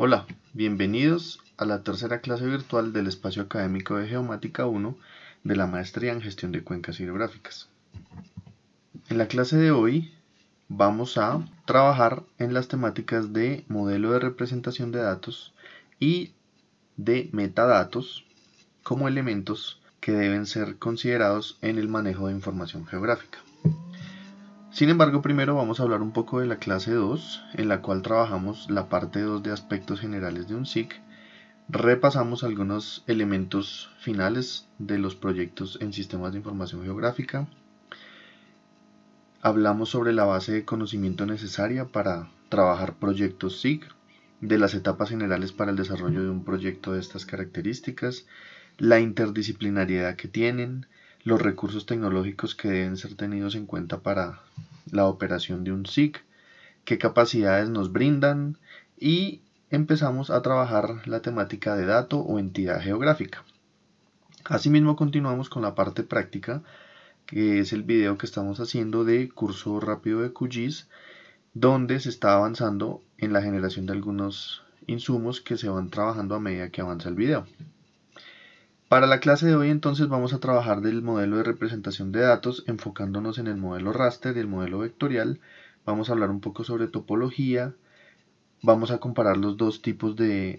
Hola, bienvenidos a la tercera clase virtual del espacio académico de Geomática 1 de la Maestría en Gestión de Cuencas Hidrográficas. En la clase de hoy vamos a trabajar en las temáticas de modelo de representación de datos y de metadatos como elementos que deben ser considerados en el manejo de información geográfica. Sin embargo, primero vamos a hablar un poco de la clase 2, en la cual trabajamos la parte 2 de aspectos generales de un SIC. Repasamos algunos elementos finales de los proyectos en sistemas de información geográfica. Hablamos sobre la base de conocimiento necesaria para trabajar proyectos SIG, de las etapas generales para el desarrollo de un proyecto de estas características, la interdisciplinariedad que tienen, los recursos tecnológicos que deben ser tenidos en cuenta para la operación de un SIG, qué capacidades nos brindan y empezamos a trabajar la temática de dato o entidad geográfica. Asimismo continuamos con la parte práctica que es el video que estamos haciendo de curso rápido de QGIS donde se está avanzando en la generación de algunos insumos que se van trabajando a medida que avanza el video. Para la clase de hoy entonces vamos a trabajar del modelo de representación de datos enfocándonos en el modelo raster y el modelo vectorial. Vamos a hablar un poco sobre topología. Vamos a comparar los dos tipos de,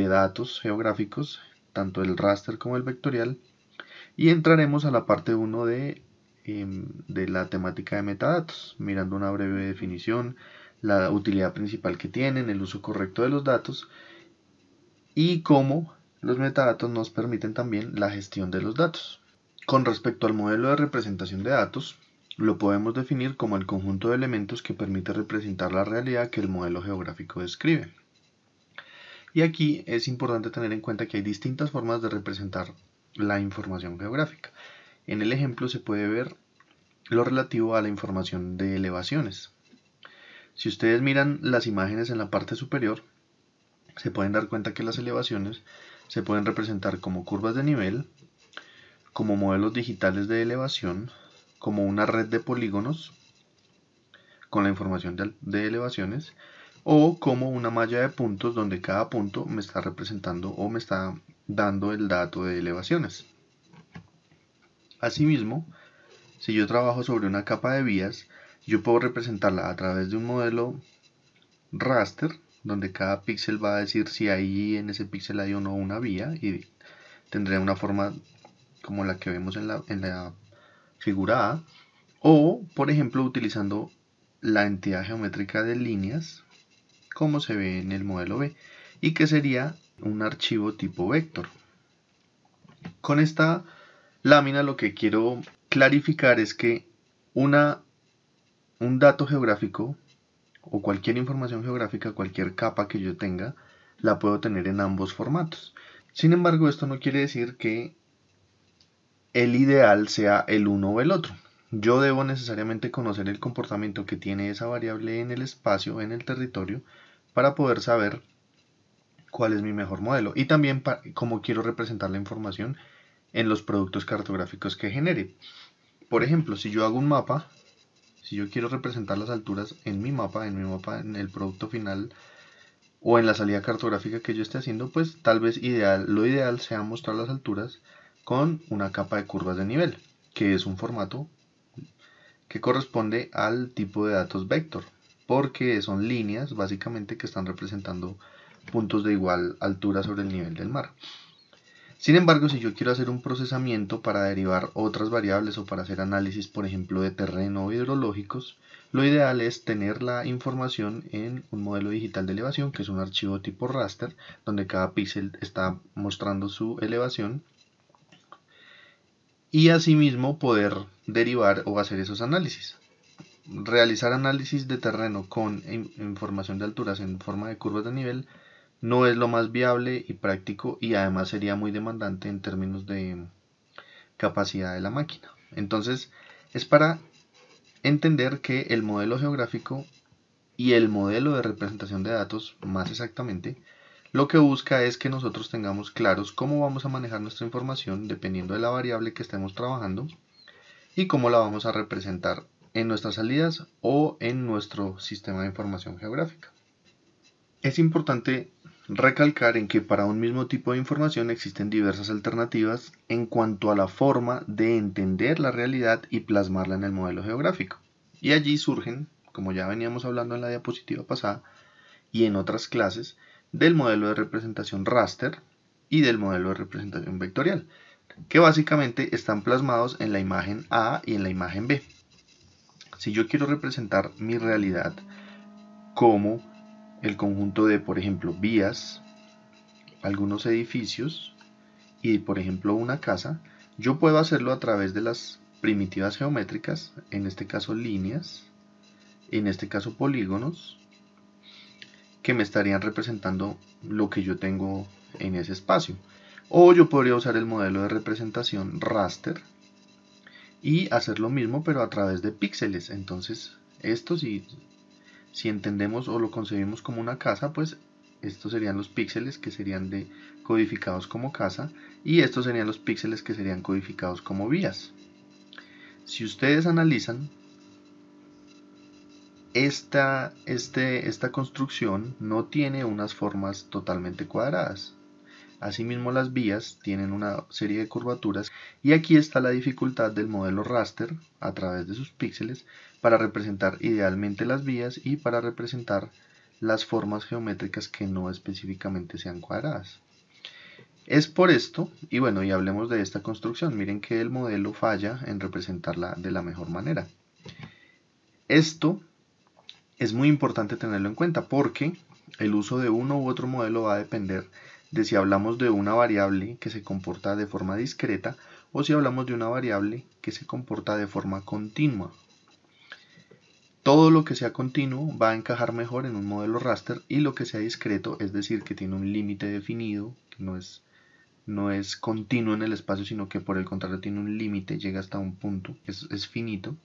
datos geográficos, tanto el raster como el vectorial. Y entraremos a la parte 1 de, em, de la temática de metadatos, mirando una breve definición, la utilidad principal que tienen, el uso correcto de los datos y cómo los metadatos nos permiten también la gestión de los datos. Con respecto al modelo de representación de datos, lo podemos definir como el conjunto de elementos que permite representar la realidad que el modelo geográfico describe. Y aquí es importante tener en cuenta que hay distintas formas de representar la información geográfica. En el ejemplo se puede ver lo relativo a la información de elevaciones. Si ustedes miran las imágenes en la parte superior, se pueden dar cuenta que las elevaciones se pueden representar como curvas de nivel, como modelos digitales de elevación, como una red de polígonos con la información de, elevaciones o como una malla de puntos donde cada punto me está representando o me está dando el dato de elevaciones. Asimismo, si yo trabajo sobre una capa de vías, yo puedo representarla a través de un modelo raster donde cada píxel va a decir si ahí en ese píxel hay o no una vía y tendría una forma como la que vemos en la, en la figura A o por ejemplo utilizando la entidad geométrica de líneas como se ve en el modelo B y que sería un archivo tipo vector. Con esta lámina lo que quiero clarificar es que una, un dato geográfico o cualquier información geográfica, cualquier capa que yo tenga, la puedo tener en ambos formatos. Sin embargo, esto no quiere decir que el ideal sea el uno o el otro. Yo debo necesariamente conocer el comportamiento que tiene esa variable en el espacio, en el territorio, para poder saber cuál es mi mejor modelo y también cómo quiero representar la información en los productos cartográficos que genere. Por ejemplo, si yo hago un mapa si yo quiero representar las alturas en mi mapa, en mi mapa, en el producto final o en la salida cartográfica que yo esté haciendo, pues tal vez ideal, lo ideal sea mostrar las alturas con una capa de curvas de nivel, que es un formato que corresponde al tipo de datos vector, porque son líneas básicamente que están representando puntos de igual altura sobre el nivel del mar. Sin embargo, si yo quiero hacer un procesamiento para derivar otras variables o para hacer análisis, por ejemplo, de terreno o hidrológicos, lo ideal es tener la información en un modelo digital de elevación, que es un archivo tipo raster, donde cada píxel está mostrando su elevación. Y asimismo poder derivar o hacer esos análisis. Realizar análisis de terreno con información de alturas en forma de curvas de nivel no es lo más viable y práctico y además sería muy demandante en términos de capacidad de la máquina. Entonces, es para entender que el modelo geográfico y el modelo de representación de datos, más exactamente, lo que busca es que nosotros tengamos claros cómo vamos a manejar nuestra información dependiendo de la variable que estemos trabajando y cómo la vamos a representar en nuestras salidas o en nuestro sistema de información geográfica. Es importante recalcar en que para un mismo tipo de información existen diversas alternativas en cuanto a la forma de entender la realidad y plasmarla en el modelo geográfico. Y allí surgen, como ya veníamos hablando en la diapositiva pasada y en otras clases, del modelo de representación raster y del modelo de representación vectorial, que básicamente están plasmados en la imagen A y en la imagen B. Si yo quiero representar mi realidad como el conjunto de, por ejemplo, vías, algunos edificios y, por ejemplo, una casa, yo puedo hacerlo a través de las primitivas geométricas, en este caso líneas, en este caso polígonos, que me estarían representando lo que yo tengo en ese espacio. O yo podría usar el modelo de representación raster y hacer lo mismo pero a través de píxeles. Entonces esto sí si entendemos o lo concebimos como una casa, pues estos serían los píxeles que serían codificados como casa y estos serían los píxeles que serían codificados como vías. Si ustedes analizan este, esta construcción no tiene unas formas totalmente cuadradas. Asimismo las vías tienen una serie de curvaturas y aquí está la dificultad del modelo raster a través de sus píxeles para representar idealmente las vías y para representar las formas geométricas que no específicamente sean cuadradas. Es por esto, y bueno, y hablemos de esta construcción, miren que el modelo falla en representarla de la mejor manera. Esto es muy importante tenerlo en cuenta porque el uso de uno u otro modelo va a depender de si hablamos de una variable que se comporta de forma discreta o si hablamos de una variable que se comporta de forma continua. Todo lo que sea continuo va a encajar mejor en un modelo raster y lo que sea discreto, es decir, que tiene un límite definido, que no es, no es continuo en el espacio, sino que por el contrario tiene un límite, llega hasta un punto, es, es finito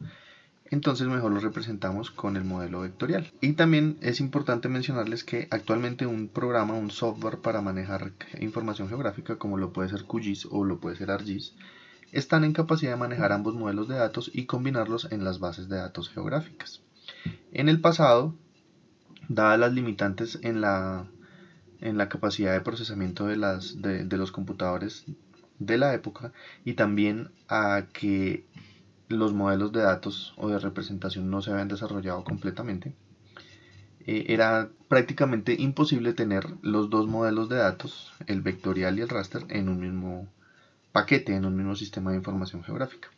entonces mejor lo representamos con el modelo vectorial. Y también es importante mencionarles que actualmente un programa, un software para manejar información geográfica como lo puede ser QGIS o lo puede ser ArcGIS, están en capacidad de manejar ambos modelos de datos y combinarlos en las bases de datos geográficas. En el pasado, dadas las limitantes en la, capacidad de procesamiento de, las, de, los computadores de la época y también a que los modelos de datos o de representación no se habían desarrollado completamente, eh, era prácticamente imposible tener los dos modelos de datos, el vectorial y el raster, en un mismo paquete, en un mismo sistema de información geográfica.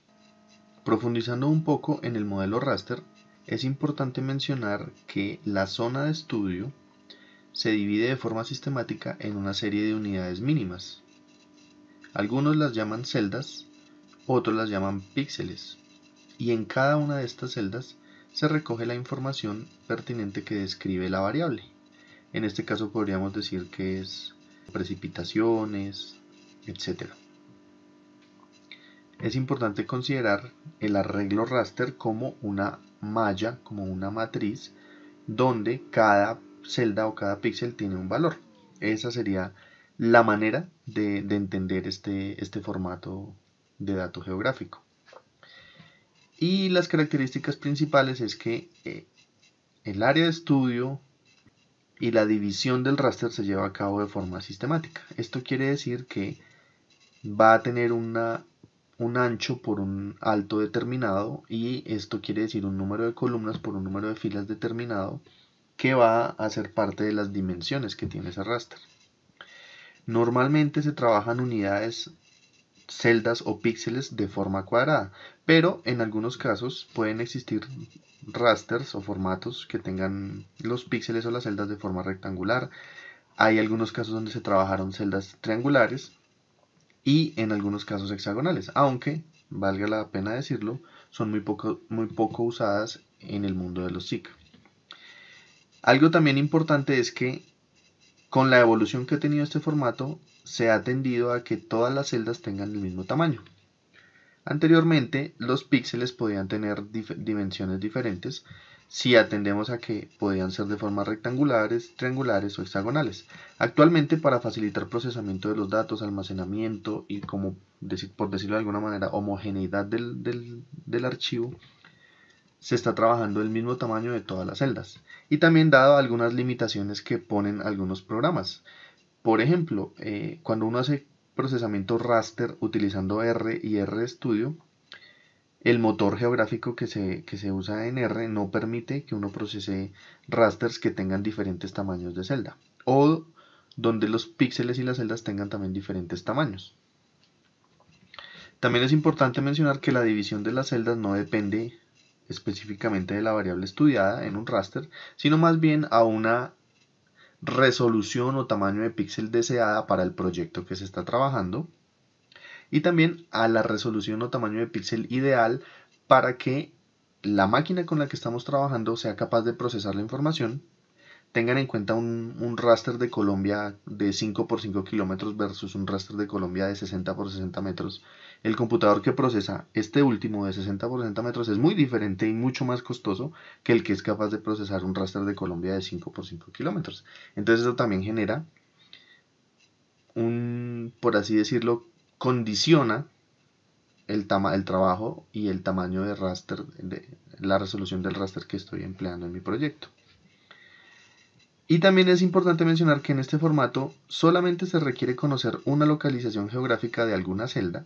Profundizando un poco en el modelo raster, es importante mencionar que la zona de estudio se divide de forma sistemática en una serie de unidades mínimas. Algunos las llaman celdas, otros las llaman píxeles, y en cada una de estas celdas se recoge la información pertinente que describe la variable. En este caso podríamos decir que es precipitaciones, etc. Es importante considerar el arreglo raster como una malla, como una matriz, donde cada celda o cada píxel tiene un valor. Esa sería la manera de, entender este, este formato de dato geográfico. Y las características principales es que eh, el área de estudio y la división del raster se lleva a cabo de forma sistemática. Esto quiere decir que va a tener una un ancho por un alto determinado y esto quiere decir un número de columnas por un número de filas determinado que va a ser parte de las dimensiones que tiene ese raster. Normalmente se trabajan unidades, celdas o píxeles de forma cuadrada, pero en algunos casos pueden existir rasters o formatos que tengan los píxeles o las celdas de forma rectangular. Hay algunos casos donde se trabajaron celdas triangulares y en algunos casos hexagonales, aunque, valga la pena decirlo, son muy poco, muy poco usadas en el mundo de los SIC. Algo también importante es que con la evolución que ha tenido este formato, se ha tendido a que todas las celdas tengan el mismo tamaño. Anteriormente, los píxeles podían tener dimensiones diferentes, si atendemos a que podían ser de formas rectangulares, triangulares o hexagonales. Actualmente, para facilitar procesamiento de los datos, almacenamiento y, como por decirlo de alguna manera, homogeneidad del, archivo, se está trabajando el mismo tamaño de todas las celdas. Y también dado algunas limitaciones que ponen algunos programas. Por ejemplo, eh, cuando uno hace procesamiento raster utilizando R y RStudio, el motor geográfico que se, se usa en R no permite que uno procese rasters que tengan diferentes tamaños de celda o donde los píxeles y las celdas tengan también diferentes tamaños. También es importante mencionar que la división de las celdas no depende específicamente de la variable estudiada en un raster, sino más bien a una resolución o tamaño de píxel deseada para el proyecto que se está trabajando y también a la resolución o tamaño de píxel ideal para que la máquina con la que estamos trabajando sea capaz de procesar la información. Tengan en cuenta un, raster de Colombia de 5 por 5 kilómetros versus un raster de Colombia de 60 por 60 metros. El computador que procesa este último de 60 por 60 metros es muy diferente y mucho más costoso que el que es capaz de procesar un raster de Colombia de 5 por 5 kilómetros. Entonces eso también genera un, por así decirlo, condiciona el, el trabajo y el tamaño de raster, de, la resolución del raster que estoy empleando en mi proyecto. Y también es importante mencionar que en este formato solamente se requiere conocer una localización geográfica de alguna celda,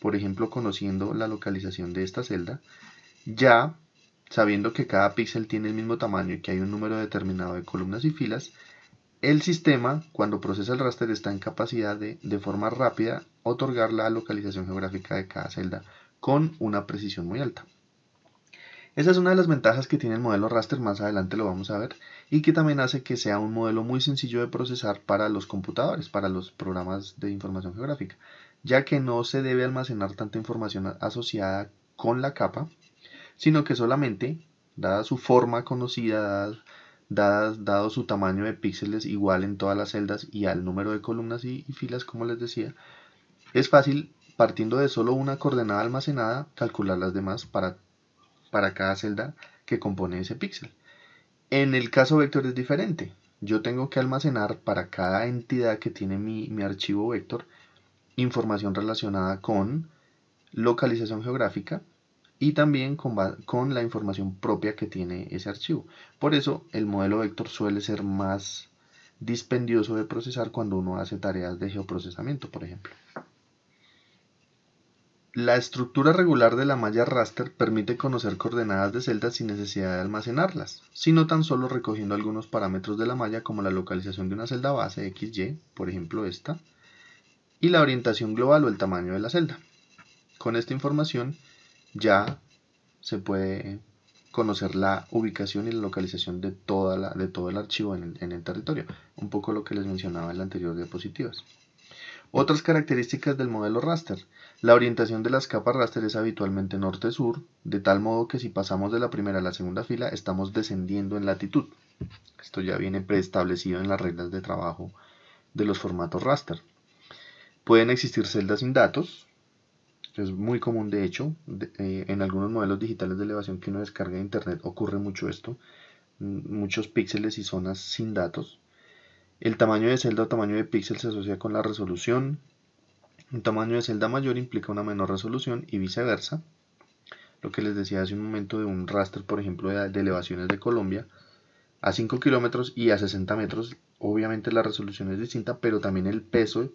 por ejemplo conociendo la localización de esta celda, ya sabiendo que cada píxel tiene el mismo tamaño y que hay un número determinado de columnas y filas, el sistema, cuando procesa el raster, está en capacidad de, de forma rápida, otorgar la localización geográfica de cada celda con una precisión muy alta. Esa es una de las ventajas que tiene el modelo raster, más adelante lo vamos a ver, y que también hace que sea un modelo muy sencillo de procesar para los computadores, para los programas de información geográfica, ya que no se debe almacenar tanta información asociada con la capa, sino que solamente, dada su forma conocida, dada dadas, dado su tamaño de píxeles igual en todas las celdas y al número de columnas y, filas, como les decía, es fácil, partiendo de solo una coordenada almacenada, calcular las demás para, para cada celda que compone ese píxel. En el caso vector es diferente. Yo tengo que almacenar para cada entidad que tiene mi archivo vector información relacionada con localización geográfica, y también con, la información propia que tiene ese archivo. Por eso el modelo vector suele ser más dispendioso de procesar cuando uno hace tareas de geoprocesamiento, por ejemplo. La estructura regular de la malla raster permite conocer coordenadas de celdas sin necesidad de almacenarlas, sino tan solo recogiendo algunos parámetros de la malla como la localización de una celda base XY, por ejemplo esta, y la orientación global o el tamaño de la celda. Con esta información, ya se puede conocer la ubicación y la localización de, de todo el archivo en el, territorio. Un poco lo que les mencionaba en la anterior diapositivas. Otras características del modelo raster. La orientación de las capas raster es habitualmente norte-sur, de tal modo que si pasamos de la primera a la segunda fila estamos descendiendo en latitud. Esto ya viene preestablecido en las reglas de trabajo de los formatos raster. Pueden existir celdas sin datos, esto es muy común, de hecho, eh, en algunos modelos digitales de elevación que uno descarga de internet ocurre mucho esto, mm, muchos píxeles y zonas sin datos. El tamaño de celda o tamaño de píxel se asocia con la resolución. Un tamaño de celda mayor implica una menor resolución y viceversa. Lo que les decía hace un momento de un raster, por ejemplo, de, de elevaciones de Colombia, a 5 kilómetros y a 60 metros, obviamente la resolución es distinta, pero también el peso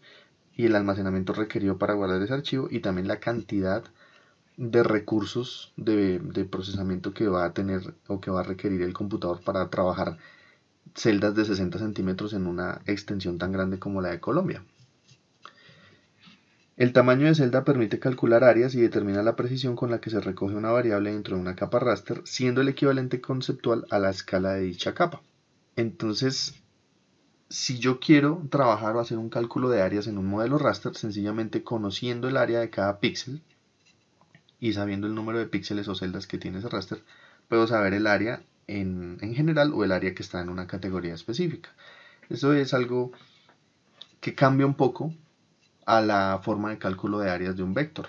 y el almacenamiento requerido para guardar ese archivo y también la cantidad de recursos de, procesamiento que va a tener o que va a requerir el computador para trabajar celdas de 60 centímetros en una extensión tan grande como la de Colombia. El tamaño de celda permite calcular áreas y determina la precisión con la que se recoge una variable dentro de una capa raster, siendo el equivalente conceptual a la escala de dicha capa. Entonces, si yo quiero trabajar o hacer un cálculo de áreas en un modelo raster, sencillamente conociendo el área de cada píxel y sabiendo el número de píxeles o celdas que tiene ese raster, puedo saber el área en, general o el área que está en una categoría específica. Eso es algo que cambia un poco a la forma de cálculo de áreas de un vector.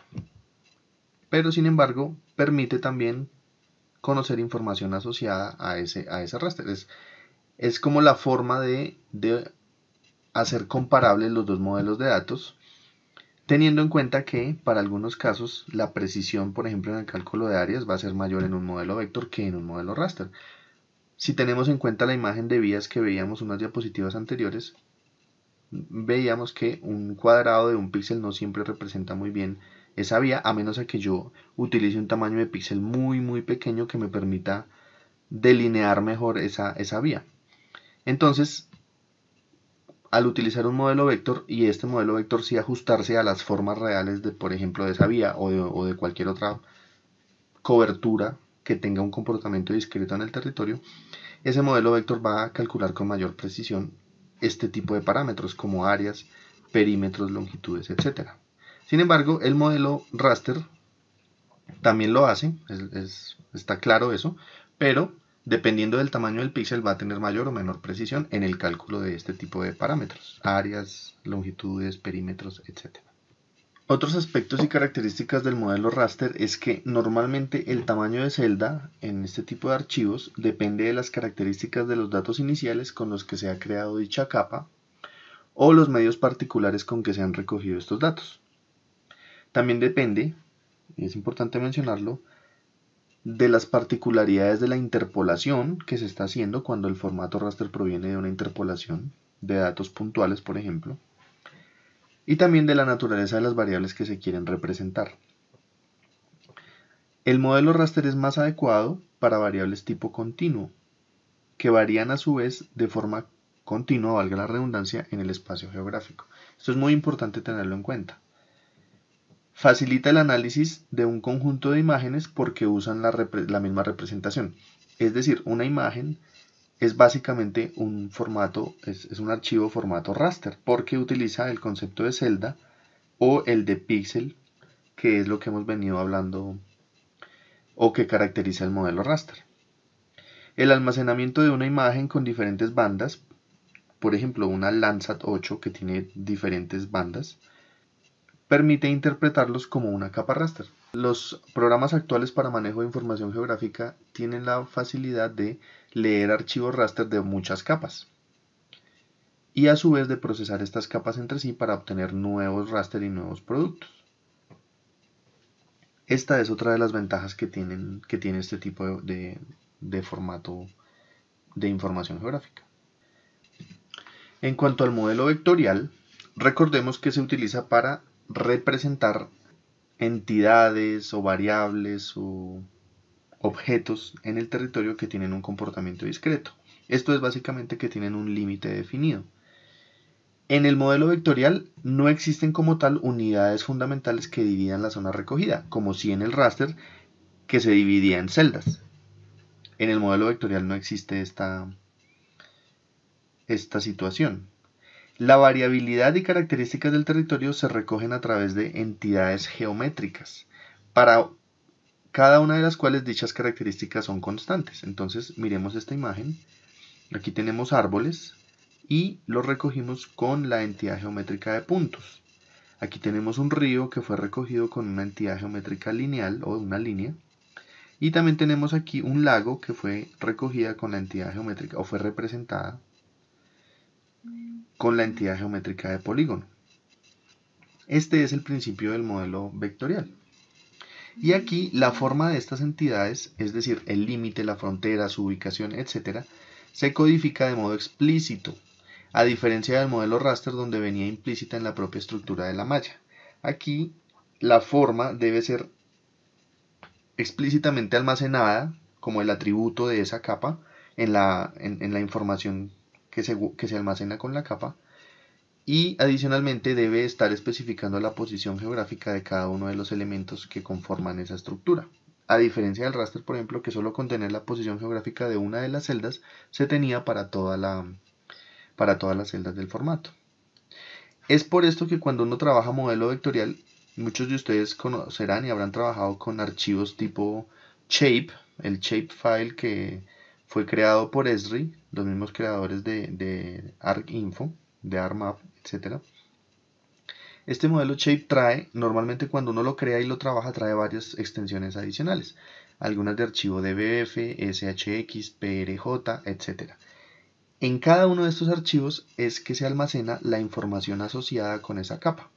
Pero sin embargo, permite también conocer información asociada a ese, a raster es como la forma de, hacer comparables los dos modelos de datos, teniendo en cuenta que para algunos casos la precisión, por ejemplo, en el cálculo de áreas va a ser mayor en un modelo vector que en un modelo raster. Si tenemos en cuenta la imagen de vías que veíamos en unas diapositivas anteriores, veíamos que un cuadrado de un píxel no siempre representa muy bien esa vía, a menos a que yo utilice un tamaño de píxel muy muy pequeño que me permita delinear mejor esa vía. Entonces, al utilizar un modelo vector y este modelo vector sí ajustarse a las formas reales de, por ejemplo, de esa vía o de, cualquier otra cobertura que tenga un comportamiento discreto en el territorio, ese modelo vector va a calcular con mayor precisión este tipo de parámetros como áreas, perímetros, longitudes, etc. Sin embargo, el modelo raster también lo hace, está claro eso, pero dependiendo del tamaño del píxel va a tener mayor o menor precisión en el cálculo de este tipo de parámetros, áreas, longitudes, perímetros, etc. Otros aspectos y características del modelo raster es que normalmente el tamaño de celda en este tipo de archivos depende de las características de los datos iniciales con los que se ha creado dicha capa o los medios particulares con que se han recogido estos datos. También depende, y es importante mencionarlo, de las particularidades de la interpolación que se está haciendo cuando el formato raster proviene de una interpolación de datos puntuales, por ejemplo, y también de la naturaleza de las variables que se quieren representar. El modelo raster es más adecuado para variables tipo continuo, que varían a su vez de forma continua, valga la redundancia, en el espacio geográfico. Esto es muy importante tenerlo en cuenta. Facilita el análisis de un conjunto de imágenes porque usan la, misma representación. Es decir, una imagen es básicamente un formato, es, es, un archivo formato raster, porque utiliza el concepto de celda o el de pixel, que es lo que hemos venido hablando o que caracteriza el modelo raster. El almacenamiento de una imagen con diferentes bandas, por ejemplo una Landsat 8 que tiene diferentes bandas, permite interpretarlos como una capa raster. Los programas actuales para manejo de información geográfica tienen la facilidad de leer archivos raster de muchas capas y a su vez de procesar estas capas entre sí para obtener nuevos raster y nuevos productos. Esta es otra de las ventajas que, tienen, que tiene este tipo de formato de información geográfica. En cuanto al modelo vectorial, recordemos que se utiliza para representar entidades o variables o objetos en el territorio que tienen un comportamiento discreto. Esto es básicamente que tienen un límite definido. En el modelo vectorial no existen como tal unidades fundamentales que dividan la zona recogida, como si en el raster que se dividía en celdas. En el modelo vectorial no existe esta, esta situación. La variabilidad y características del territorio se recogen a través de entidades geométricas, para cada una de las cuales dichas características son constantes. Entonces, miremos esta imagen. Aquí tenemos árboles y los recogimos con la entidad geométrica de puntos. Aquí tenemos un río que fue recogido con una entidad geométrica lineal o una línea. Y también tenemos aquí un lago que fue recogida con la entidad geométrica o fue representada con la entidad geométrica de polígono. Este es el principio del modelo vectorial. Y aquí la forma de estas entidades, es decir, el límite, la frontera, su ubicación, etc., se codifica de modo explícito, a diferencia del modelo raster donde venía implícita en la propia estructura de la malla. Aquí la forma debe ser explícitamente almacenada como el atributo de esa capa en la, en, en la información que se, almacena con la capa y adicionalmente debe estar especificando la posición geográfica de cada uno de los elementos que conforman esa estructura. A diferencia del raster, por ejemplo, que solo contener la posición geográfica de una de las celdas se tenía para, toda la, para todas las celdas del formato. Es por esto que cuando uno trabaja modelo vectorial, muchos de ustedes conocerán y habrán trabajado con archivos tipo shape, el shape file que fue creado por Esri, los mismos creadores de, de ArcInfo, de Armap, etc. Este modelo Shape trae, normalmente cuando uno lo crea y lo trabaja, trae varias extensiones adicionales. Algunas de archivo DBF, SHX, PRJ, etc. En cada uno de estos archivos es que se almacena la información asociada con esa capa.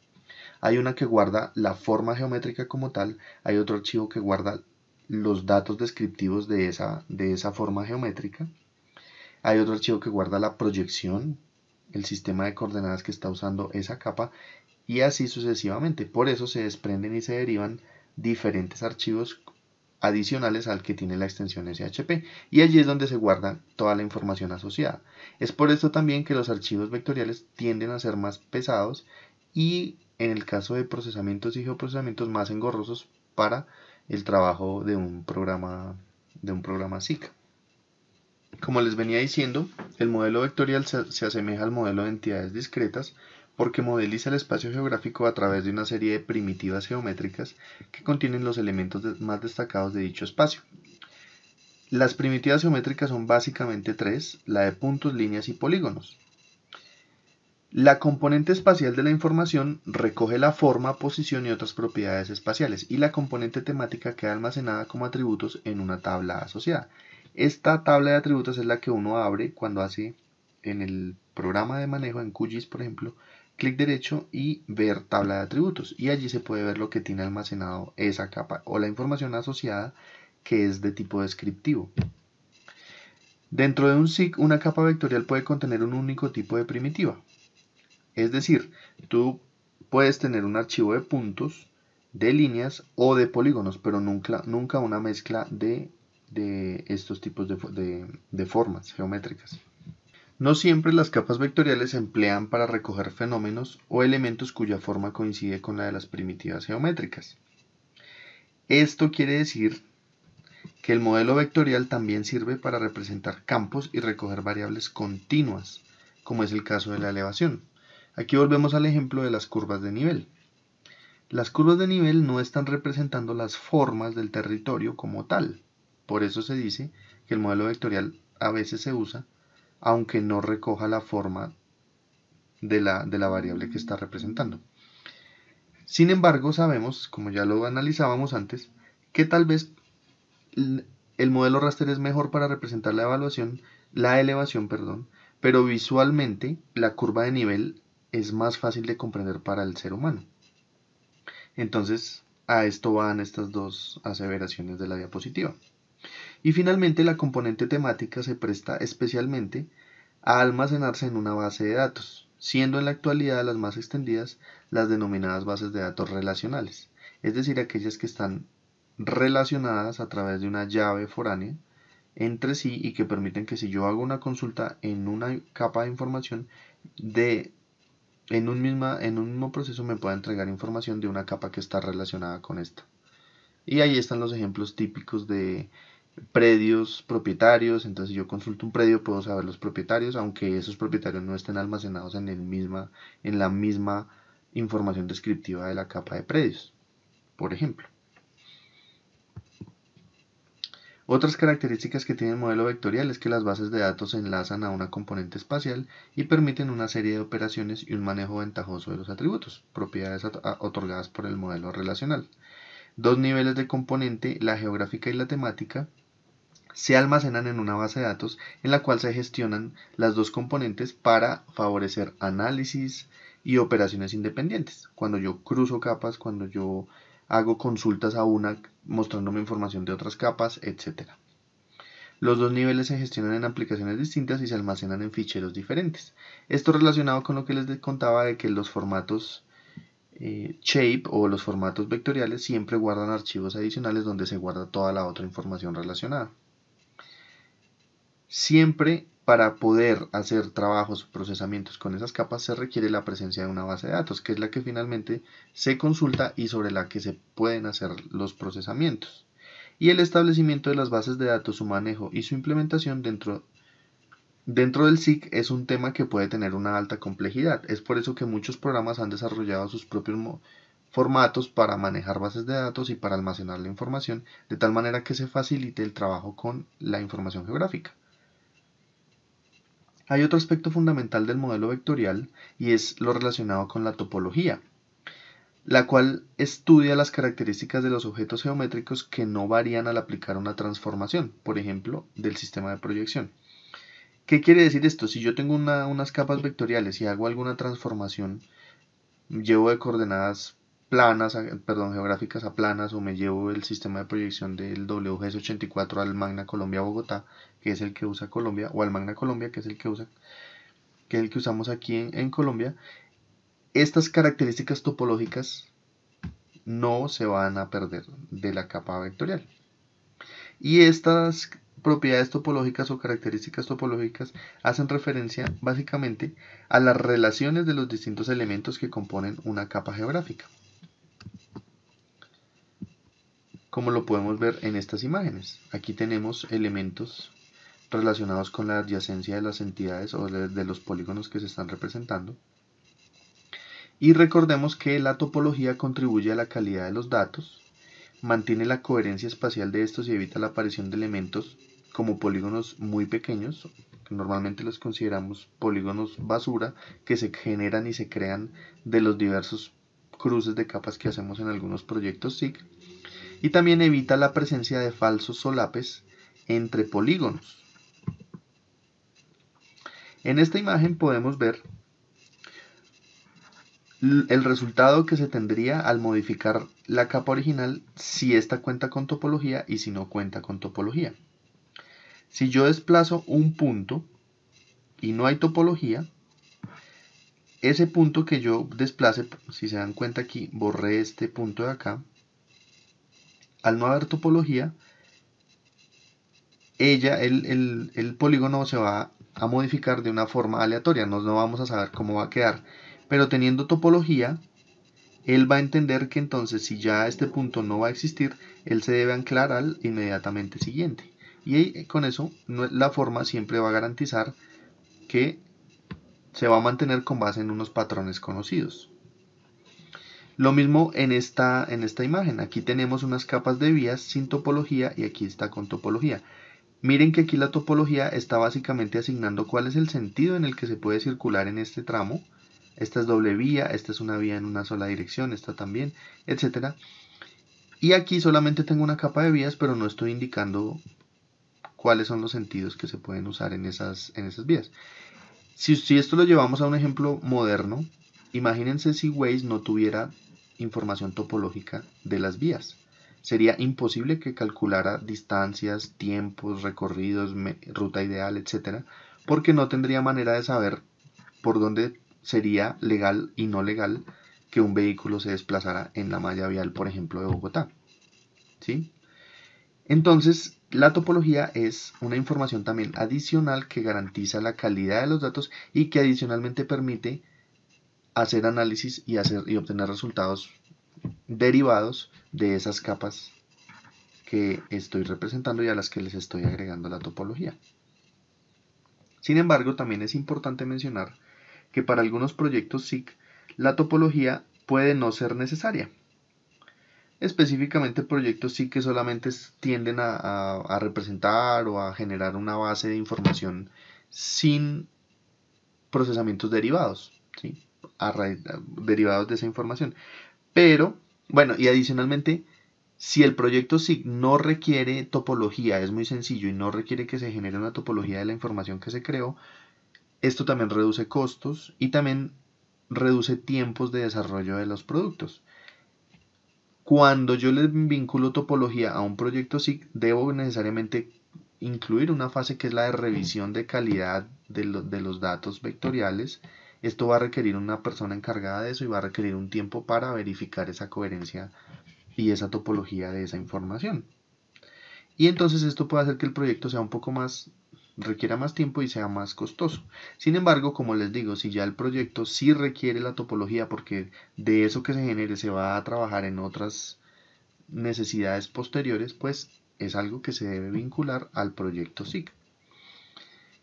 Hay una que guarda la forma geométrica como tal, hay otro archivo que guarda los datos descriptivos de esa, de esa forma geométrica. Hay otro archivo que guarda la proyección, el sistema de coordenadas que está usando esa capa y así sucesivamente. Por eso se desprenden y se derivan diferentes archivos adicionales al que tiene la extensión SHP y allí es donde se guarda toda la información asociada. Es por esto también que los archivos vectoriales tienden a ser más pesados y en el caso de procesamientos y geoprocesamientos más engorrosos para el trabajo de un programa de un programa SICA. Como les venía diciendo, el modelo vectorial se asemeja al modelo de entidades discretas porque modeliza el espacio geográfico a través de una serie de primitivas geométricas que contienen los elementos más destacados de dicho espacio. Las primitivas geométricas son básicamente tres, la de puntos, líneas y polígonos. La componente espacial de la información recoge la forma, posición y otras propiedades espaciales y la componente temática queda almacenada como atributos en una tabla asociada. Esta tabla de atributos es la que uno abre cuando hace en el programa de manejo, en QGIS por ejemplo, clic derecho y ver tabla de atributos y allí se puede ver lo que tiene almacenado esa capa o la información asociada que es de tipo descriptivo. Dentro de un SIG, una capa vectorial puede contener un único tipo de primitiva, es decir, tú puedes tener un archivo de puntos, de líneas o de polígonos, pero nunca, nunca una mezcla de, estos tipos de formas geométricas. No siempre las capas vectoriales se emplean para recoger fenómenos o elementos cuya forma coincide con la de las primitivas geométricas. Esto quiere decir que el modelo vectorial también sirve para representar campos y recoger variables continuas, como es el caso de la elevación. Aquí volvemos al ejemplo de las curvas de nivel. Las curvas de nivel no están representando las formas del territorio como tal. Por eso se dice que el modelo vectorial a veces se usa, aunque no recoja la forma de la, de la variable que está representando. Sin embargo, sabemos, como ya lo analizábamos antes, que tal vez el modelo raster es mejor para representar la evaluación, la elevación, perdón, pero visualmente la curva de nivel es más fácil de comprender para el ser humano. Entonces, a esto van estas dos aseveraciones de la diapositiva. Y finalmente, la componente temática se presta especialmente a almacenarse en una base de datos, siendo en la actualidad las más extendidas las denominadas bases de datos relacionales, es decir, aquellas que están relacionadas a través de una llave foránea entre sí y que permiten que si yo hago una consulta en una capa de información de en un, misma, en un mismo proceso me pueda entregar información de una capa que está relacionada con esta. Y ahí están los ejemplos típicos de predios propietarios. Entonces, si yo consulto un predio, puedo saber los propietarios, aunque esos propietarios no estén almacenados en, el misma, en la misma información descriptiva de la capa de predios, por ejemplo. Otras características que tiene el modelo vectorial es que las bases de datos se enlazan a una componente espacial y permiten una serie de operaciones y un manejo ventajoso de los atributos, propiedades otorgadas por el modelo relacional. Dos niveles de componente, la geográfica y la temática, se almacenan en una base de datos en la cual se gestionan las dos componentes para favorecer análisis y operaciones independientes. Cuando yo cruzo capas, cuando yo hago consultas a una mostrándome información de otras capas, etc. Los dos niveles se gestionan en aplicaciones distintas y se almacenan en ficheros diferentes. Esto relacionado con lo que les contaba de que los formatos eh, shape o los formatos vectoriales siempre guardan archivos adicionales donde se guarda toda la otra información relacionada. Siempre para poder hacer trabajos o procesamientos con esas capas se requiere la presencia de una base de datos, que es la que finalmente se consulta y sobre la que se pueden hacer los procesamientos. Y el establecimiento de las bases de datos, su manejo y su implementación dentro, dentro del SIC es un tema que puede tener una alta complejidad. Es por eso que muchos programas han desarrollado sus propios formatos para manejar bases de datos y para almacenar la información, de tal manera que se facilite el trabajo con la información geográfica. Hay otro aspecto fundamental del modelo vectorial y es lo relacionado con la topología, la cual estudia las características de los objetos geométricos que no varían al aplicar una transformación, por ejemplo, del sistema de proyección. ¿Qué quiere decir esto? Si yo tengo unas capas vectoriales y hago alguna transformación, llevo de coordenadas planas, perdón, geográficas a planas o me llevo el sistema de proyección del WGS 84 al Magna Colombia Bogotá, que es el que usa Colombia, o al Magna Colombia, que es el que usa, que es el que usamos aquí en Colombia, estas características topológicas no se van a perder de la capa vectorial. Y estas propiedades topológicas o características topológicas hacen referencia básicamente a las relaciones de los distintos elementos que componen una capa geográfica. como lo podemos ver en estas imágenes. Aquí tenemos elementos relacionados con la adyacencia de las entidades o de los polígonos que se están representando. Y recordemos que la topología contribuye a la calidad de los datos, mantiene la coherencia espacial de estos y evita la aparición de elementos como polígonos muy pequeños, que normalmente los consideramos polígonos basura, que se generan y se crean de los diversos cruces de capas que hacemos en algunos proyectos SIG y también evita la presencia de falsos solapes entre polígonos. En esta imagen podemos ver el resultado que se tendría al modificar la capa original si esta cuenta con topología y si no cuenta con topología. Si yo desplazo un punto y no hay topología, ese punto que yo desplace, si se dan cuenta aquí, borré este punto de acá, al no haber topología, ella, el, polígono se va a modificar de una forma aleatoria, no vamos a saber cómo va a quedar. Pero teniendo topología, él va a entender que entonces si ya este punto no va a existir, él se debe anclar al inmediatamente siguiente. Y eh, con eso la forma siempre va a garantizar que se va a mantener con base en unos patrones conocidos. Lo mismo en esta, en esta imagen. Aquí tenemos unas capas de vías sin topología y aquí está con topología. Miren que aquí la topología está básicamente asignando cuál es el sentido en el que se puede circular en este tramo. Esta es doble vía, esta es una vía en una sola dirección, esta también, etc. Y aquí solamente tengo una capa de vías, pero no estoy indicando cuáles son los sentidos que se pueden usar en esas, en esas vías. Si, si esto lo llevamos a un ejemplo moderno, imagínense si Waze no tuviera información topológica de las vías. Sería imposible que calculara distancias, tiempos, recorridos, ruta ideal, etc., porque no tendría manera de saber por dónde sería legal y no legal que un vehículo se desplazara en la malla vial, por ejemplo, de Bogotá. Entonces, la topología es una información también adicional que garantiza la calidad de los datos y que adicionalmente permite hacer análisis y, hacer, y obtener resultados derivados de esas capas que estoy representando y a las que les estoy agregando la topología. Sin embargo, también es importante mencionar que para algunos proyectos SIC la topología puede no ser necesaria. Específicamente proyectos SIC que solamente tienden a, a representar o a generar una base de información sin procesamientos derivados. ¿sí? derivados de esa información. Pero, bueno, y adicionalmente, si el proyecto SIG no requiere topología, es muy sencillo y no requiere que se genere una topología de la información que se creó, esto también reduce costos y también reduce tiempos de desarrollo de los productos. Cuando yo le vinculo topología a un proyecto SIG, debo necesariamente incluir una fase que es la de revisión de calidad de, de los datos vectoriales esto va a requerir una persona encargada de eso y va a requerir un tiempo para verificar esa coherencia y esa topología de esa información. Y entonces esto puede hacer que el proyecto sea un poco más requiera más tiempo y sea más costoso. Sin embargo, como les digo, si ya el proyecto sí requiere la topología porque de eso que se genere se va a trabajar en otras necesidades posteriores, pues es algo que se debe vincular al proyecto SIG.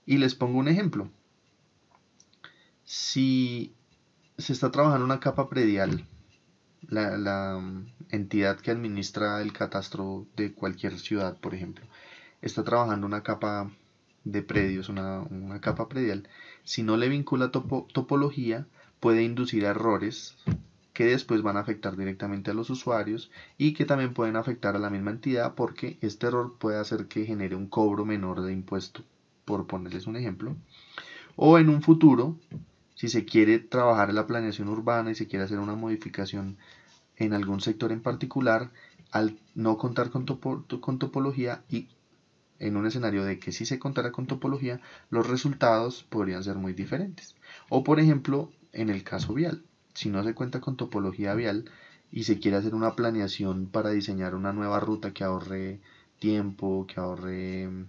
Y les pongo un ejemplo si se está trabajando una capa predial, la, mm, entidad que administra el catastro de cualquier ciudad, por ejemplo, está trabajando una capa de predios, una, capa predial, si no le vincula topología, puede inducir errores que después van a afectar directamente a los usuarios y que también pueden afectar a la misma entidad porque este error puede hacer que genere un cobro menor de impuesto, por ponerles un ejemplo. O en un futuro, si se quiere trabajar la planeación urbana y se quiere hacer una modificación en algún sector en particular, al no contar con, con, topología y en un escenario de que si se contara con topología, los resultados podrían ser muy diferentes. O por ejemplo, en el caso vial, si no se cuenta con topología vial y se quiere hacer una planeación para diseñar una nueva ruta que ahorre tiempo, que ahorre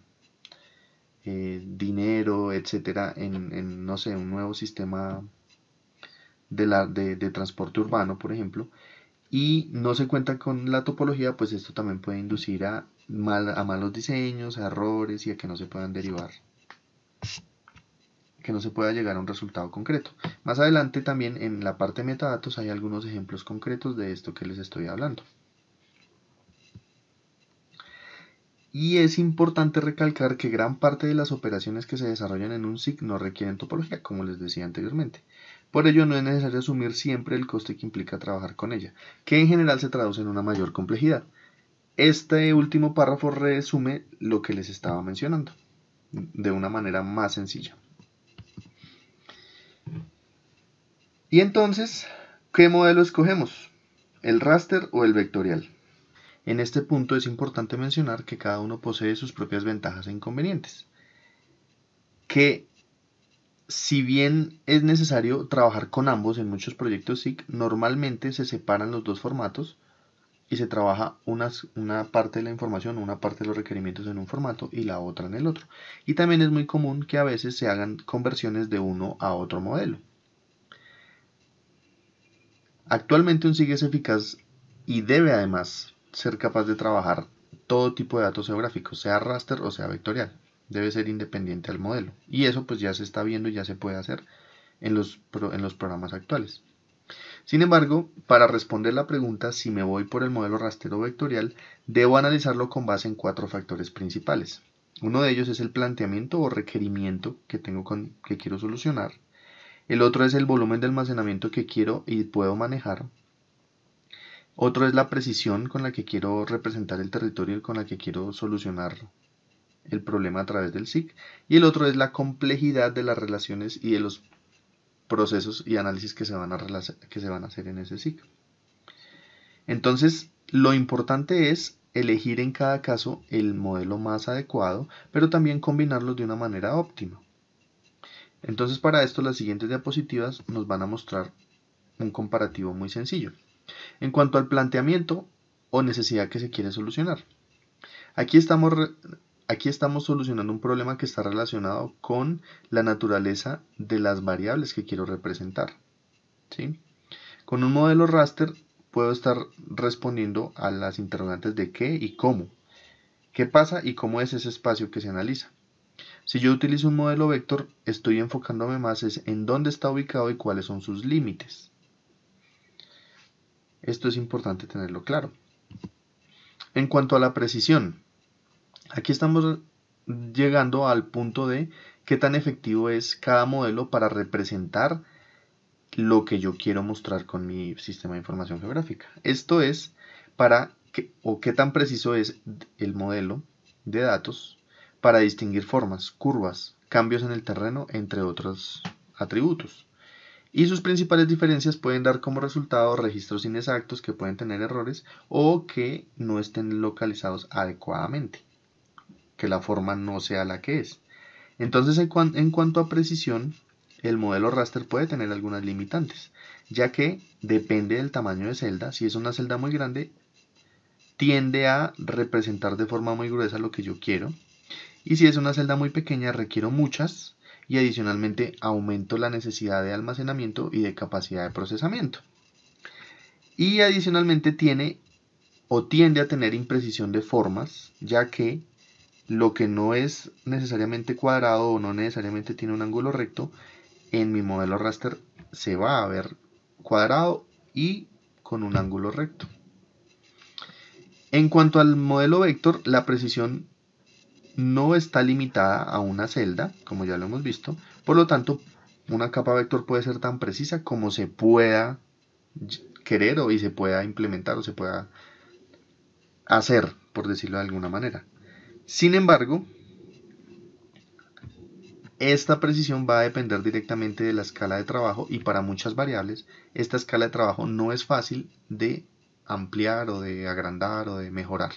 eh, dinero, etcétera, en, no sé, un nuevo sistema de, la, de, transporte urbano, por ejemplo, y no se cuenta con la topología, pues esto también puede inducir a, a malos diseños, a errores y a que no se puedan derivar, que no se pueda llegar a un resultado concreto. Más adelante también en la parte de metadatos hay algunos ejemplos concretos de esto que les estoy hablando. Y es importante recalcar que gran parte de las operaciones que se desarrollan en un SIG no requieren topología, como les decía anteriormente. Por ello no es necesario asumir siempre el coste que implica trabajar con ella, que en general se traduce en una mayor complejidad. Este último párrafo resume lo que les estaba mencionando, de una manera más sencilla. Y entonces, ¿qué modelo escogemos? ¿El raster o el vectorial? En este punto es importante mencionar que cada uno posee sus propias ventajas e inconvenientes. Que si bien es necesario trabajar con ambos en muchos proyectos SIG, normalmente se separan los dos formatos y se trabaja una, una parte de la información, una parte de los requerimientos en un formato y la otra en el otro. Y también es muy común que a veces se hagan conversiones de uno a otro modelo. Actualmente un SIG es eficaz y debe además ser capaz de trabajar todo tipo de datos geográficos, sea raster o sea vectorial. Debe ser independiente al modelo. Y eso pues ya se está viendo y ya se puede hacer en los, en los programas actuales. Sin embargo, para responder la pregunta si me voy por el modelo raster o vectorial, debo analizarlo con base en cuatro factores principales. Uno de ellos es el planteamiento o requerimiento que tengo con, que quiero solucionar. El otro es el volumen de almacenamiento que quiero y puedo manejar. Otro es la precisión con la que quiero representar el territorio y con la que quiero solucionar el problema a través del SIC. Y el otro es la complejidad de las relaciones y de los procesos y análisis que se van a, que se van a hacer en ese SIC. Entonces, lo importante es elegir en cada caso el modelo más adecuado, pero también combinarlos de una manera óptima. Entonces, para esto, las siguientes diapositivas nos van a mostrar un comparativo muy sencillo. En cuanto al planteamiento o necesidad que se quiere solucionar. Aquí estamos, solucionando un problema que está relacionado con la naturaleza de las variables que quiero representar. ¿sí? Con un modelo raster puedo estar respondiendo a las interrogantes de qué y cómo. ¿Qué pasa y cómo es ese espacio que se analiza? Si yo utilizo un modelo vector, estoy enfocándome más en dónde está ubicado y cuáles son sus límites. Esto es importante tenerlo claro. En cuanto a la precisión, aquí estamos llegando al punto de qué tan efectivo es cada modelo para representar lo que yo quiero mostrar con mi sistema de información geográfica. Esto es para qué, o qué tan preciso es el modelo de datos para distinguir formas, curvas, cambios en el terreno, entre otros atributos y sus principales diferencias pueden dar como resultado registros inexactos que pueden tener errores o que no estén localizados adecuadamente, que la forma no sea la que es. Entonces, en, cuanto a precisión, el modelo raster puede tener algunas limitantes, ya que depende del tamaño de celda, si es una celda muy grande, tiende a representar de forma muy gruesa lo que yo quiero, y si es una celda muy pequeña, requiero muchas, y adicionalmente aumento la necesidad de almacenamiento y de capacidad de procesamiento. Y adicionalmente tiene o tiende a tener imprecisión de formas, ya que lo que no es necesariamente cuadrado o no necesariamente tiene un ángulo recto, en mi modelo raster se va a ver cuadrado y con un ángulo recto. En cuanto al modelo vector, la precisión no está limitada a una celda, como ya lo hemos visto, por lo tanto, una capa vector puede ser tan precisa como se pueda querer o y se pueda implementar o se pueda hacer, por decirlo de alguna manera. Sin embargo, esta precisión va a depender directamente de la escala de trabajo y para muchas variables esta escala de trabajo no es fácil de ampliar o de agrandar o de mejorar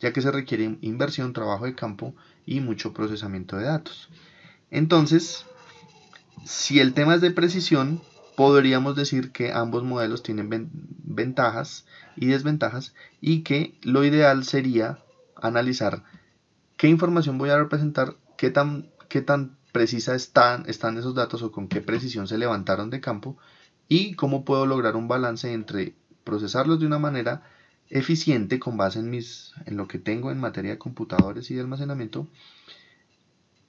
ya que se requiere inversión, trabajo de campo y mucho procesamiento de datos. Entonces, si el tema es de precisión, podríamos decir que ambos modelos tienen ventajas y desventajas y que lo ideal sería analizar qué información voy a representar, qué tan, qué tan precisa están, están esos datos o con qué precisión se levantaron de campo y cómo puedo lograr un balance entre procesarlos de una manera eficiente con base en, mis, en lo que tengo en materia de computadores y de almacenamiento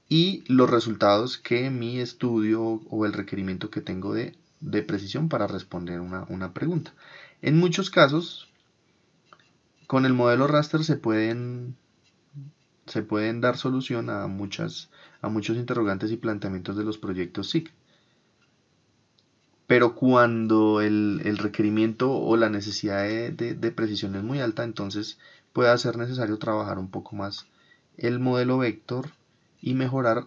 y los resultados que mi estudio o el requerimiento que tengo de, precisión para responder una, una, pregunta. En muchos casos, con el modelo raster se pueden, se pueden dar solución a, muchas, a muchos interrogantes y planteamientos de los proyectos SIC. Pero cuando el, requerimiento o la necesidad de, precisión es muy alta, entonces puede ser necesario trabajar un poco más el modelo vector y mejorar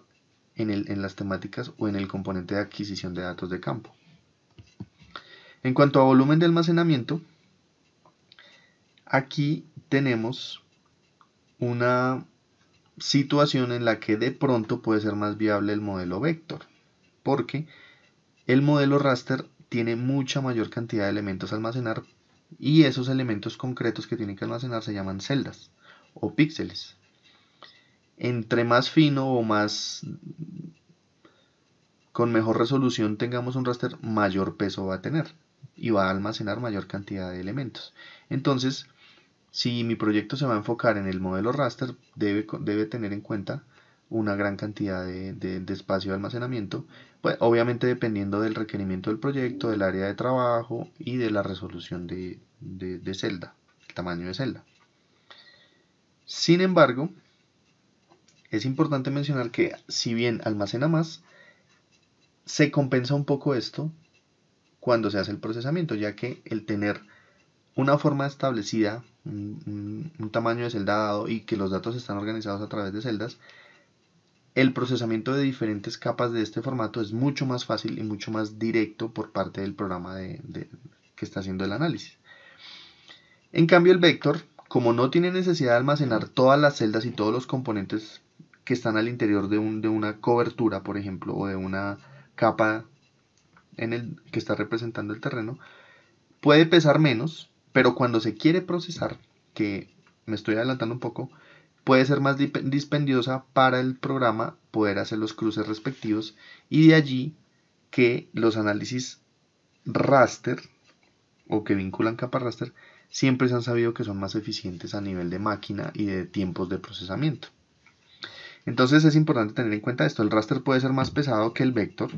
en, en las temáticas o en el componente de adquisición de datos de campo. En cuanto a volumen de almacenamiento, aquí tenemos una situación en la que de pronto puede ser más viable el modelo vector, porque el modelo raster tiene mucha mayor cantidad de elementos a almacenar y esos elementos concretos que tienen que almacenar se llaman celdas o píxeles. Entre más fino o más con mejor resolución tengamos un raster, mayor peso va a tener y va a almacenar mayor cantidad de elementos. Entonces, si mi proyecto se va a enfocar en el modelo raster, debe, debe tener en cuenta una gran cantidad de, de, espacio de almacenamiento, pues, obviamente dependiendo del requerimiento del proyecto, del área de trabajo y de la resolución de, de celda, el tamaño de celda. Sin embargo, es importante mencionar que si bien almacena más, se compensa un poco esto cuando se hace el procesamiento, ya que el tener una forma establecida, un, un, tamaño de celda dado y que los datos están organizados a través de celdas, el procesamiento de diferentes capas de este formato es mucho más fácil y mucho más directo por parte del programa de, que está haciendo el análisis. En cambio, el vector, como no tiene necesidad de almacenar todas las celdas y todos los componentes que están al interior de, un, de una cobertura, por ejemplo, o de una capa en el que está representando el terreno, puede pesar menos, pero cuando se quiere procesar, que me estoy adelantando un poco, puede ser más dispendiosa para el programa poder hacer los cruces respectivos y de allí que los análisis raster o que vinculan capa raster siempre se han sabido que son más eficientes a nivel de máquina y de tiempos de procesamiento. Entonces es importante tener en cuenta esto, el raster puede ser más pesado que el vector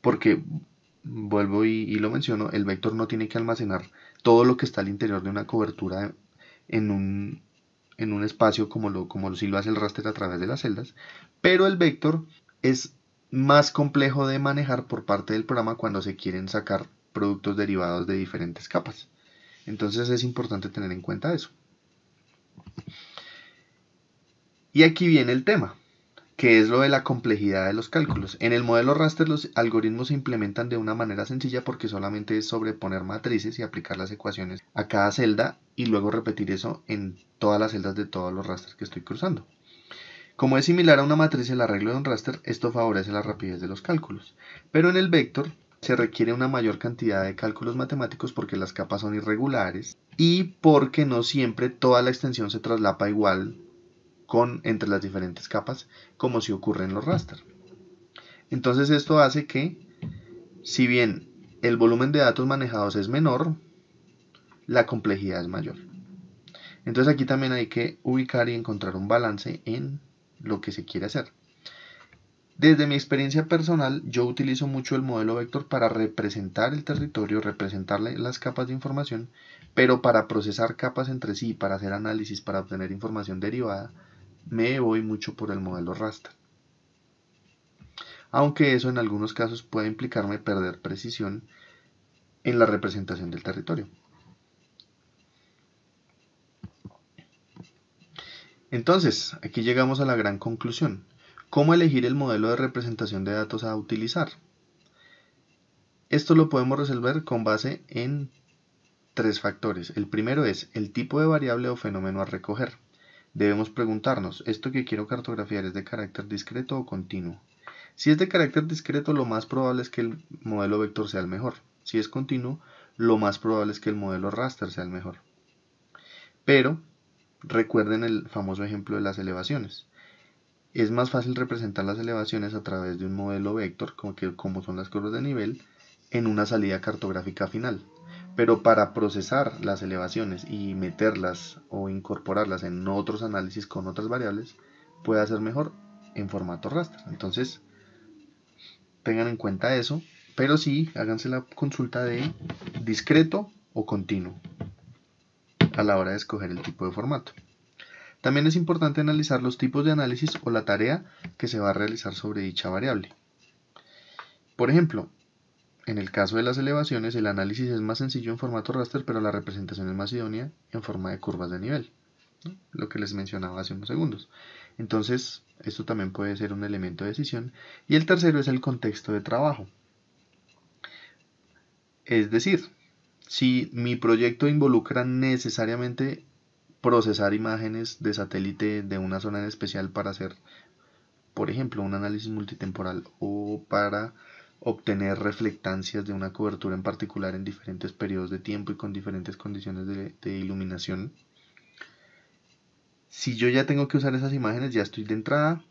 porque vuelvo y, lo menciono, el vector no tiene que almacenar todo lo que está al interior de una cobertura en un en un espacio como lo, como si lo hace el raster a través de las celdas, pero el vector es más complejo de manejar por parte del programa cuando se quieren sacar productos derivados de diferentes capas. Entonces es importante tener en cuenta eso. Y aquí viene el tema que es lo de la complejidad de los cálculos. En el modelo raster los algoritmos se implementan de una manera sencilla porque solamente es sobreponer matrices y aplicar las ecuaciones a cada celda y luego repetir eso en todas las celdas de todos los rasters que estoy cruzando. Como es similar a una matriz el arreglo de un raster, esto favorece la rapidez de los cálculos. Pero en el vector se requiere una mayor cantidad de cálculos matemáticos porque las capas son irregulares y porque no siempre toda la extensión se traslapa igual entre las diferentes capas, como si ocurre en los raster. Entonces esto hace que, si bien el volumen de datos manejados es menor, la complejidad es mayor. Entonces aquí también hay que ubicar y encontrar un balance en lo que se quiere hacer. Desde mi experiencia personal, yo utilizo mucho el modelo vector para representar el territorio, representar las capas de información, pero para procesar capas entre sí, para hacer análisis, para obtener información derivada, me voy mucho por el modelo raster. Aunque eso en algunos casos puede implicarme perder precisión en la representación del territorio. Entonces, aquí llegamos a la gran conclusión. ¿Cómo elegir el modelo de representación de datos a utilizar? Esto lo podemos resolver con base en tres factores. El primero es el tipo de variable o fenómeno a recoger. Debemos preguntarnos, ¿esto que quiero cartografiar es de carácter discreto o continuo? Si es de carácter discreto, lo más probable es que el modelo vector sea el mejor. Si es continuo, lo más probable es que el modelo raster sea el mejor. Pero, recuerden el famoso ejemplo de las elevaciones. Es más fácil representar las elevaciones a través de un modelo vector, como, que, como son las curvas de nivel, en una salida cartográfica final pero para procesar las elevaciones y meterlas o incorporarlas en otros análisis con otras variables, puede hacer mejor en formato raster. Entonces, tengan en cuenta eso, pero sí, háganse la consulta de discreto o continuo a la hora de escoger el tipo de formato. También es importante analizar los tipos de análisis o la tarea que se va a realizar sobre dicha variable. Por ejemplo, en el caso de las elevaciones, el análisis es más sencillo en formato raster, pero la representación es más idónea en forma de curvas de nivel, lo que les mencionaba hace unos segundos. Entonces, esto también puede ser un elemento de decisión. Y el tercero es el contexto de trabajo. Es decir, si mi proyecto involucra necesariamente procesar imágenes de satélite de una zona en especial para hacer, por ejemplo, un análisis multitemporal o para obtener reflectancias de una cobertura en particular en diferentes periodos de tiempo y con diferentes condiciones de, iluminación. Si yo ya tengo que usar esas imágenes, ya estoy de entrada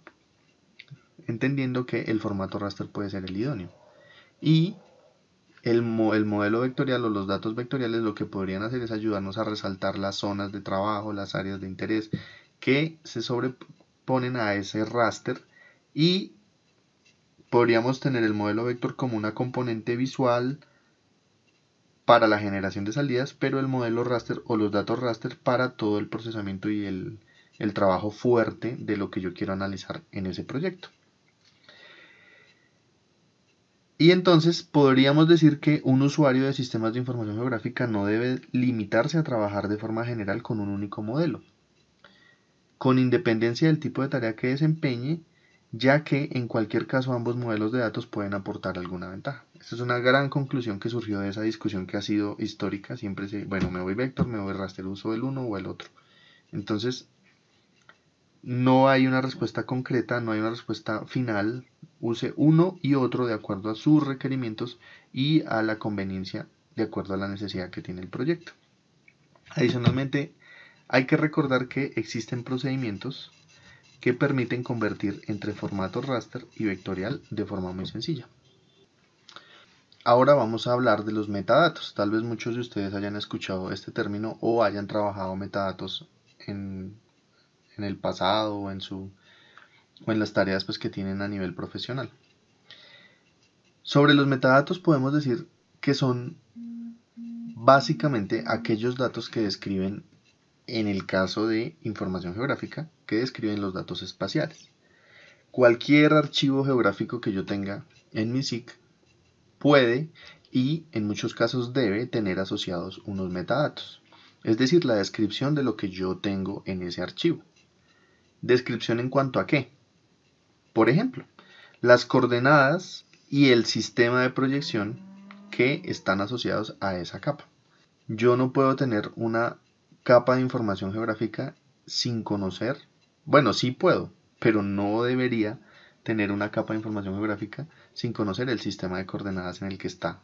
entendiendo que el formato raster puede ser el idóneo. Y el, el, modelo vectorial o los datos vectoriales lo que podrían hacer es ayudarnos a resaltar las zonas de trabajo, las áreas de interés que se sobreponen a ese raster y podríamos tener el modelo vector como una componente visual para la generación de salidas, pero el modelo raster o los datos raster para todo el procesamiento y el, el trabajo fuerte de lo que yo quiero analizar en ese proyecto. Y entonces podríamos decir que un usuario de sistemas de información geográfica no debe limitarse a trabajar de forma general con un único modelo. Con independencia del tipo de tarea que desempeñe, ya que en cualquier caso ambos modelos de datos pueden aportar alguna ventaja. Esta es una gran conclusión que surgió de esa discusión que ha sido histórica, siempre se, bueno, me voy vector, me voy raster, uso el uno o el otro. Entonces, no hay una respuesta concreta, no hay una respuesta final, use uno y otro de acuerdo a sus requerimientos y a la conveniencia de acuerdo a la necesidad que tiene el proyecto. Adicionalmente, hay que recordar que existen procedimientos que permiten convertir entre formato raster y vectorial de forma muy sencilla. Ahora vamos a hablar de los metadatos. Tal vez muchos de ustedes hayan escuchado este término o hayan trabajado metadatos en, el pasado o en, en las tareas pues, que tienen a nivel profesional. Sobre los metadatos podemos decir que son básicamente aquellos datos que describen, en el caso de información geográfica, describen los datos espaciales. Cualquier archivo geográfico que yo tenga en mi SIC puede y en muchos casos debe tener asociados unos metadatos, es decir, la descripción de lo que yo tengo en ese archivo. Descripción en cuanto a qué. Por ejemplo, las coordenadas y el sistema de proyección que están asociados a esa capa. Yo no puedo tener una capa de información geográfica sin conocer bueno, sí puedo, pero no debería tener una capa de información geográfica sin conocer el sistema de coordenadas en el que está,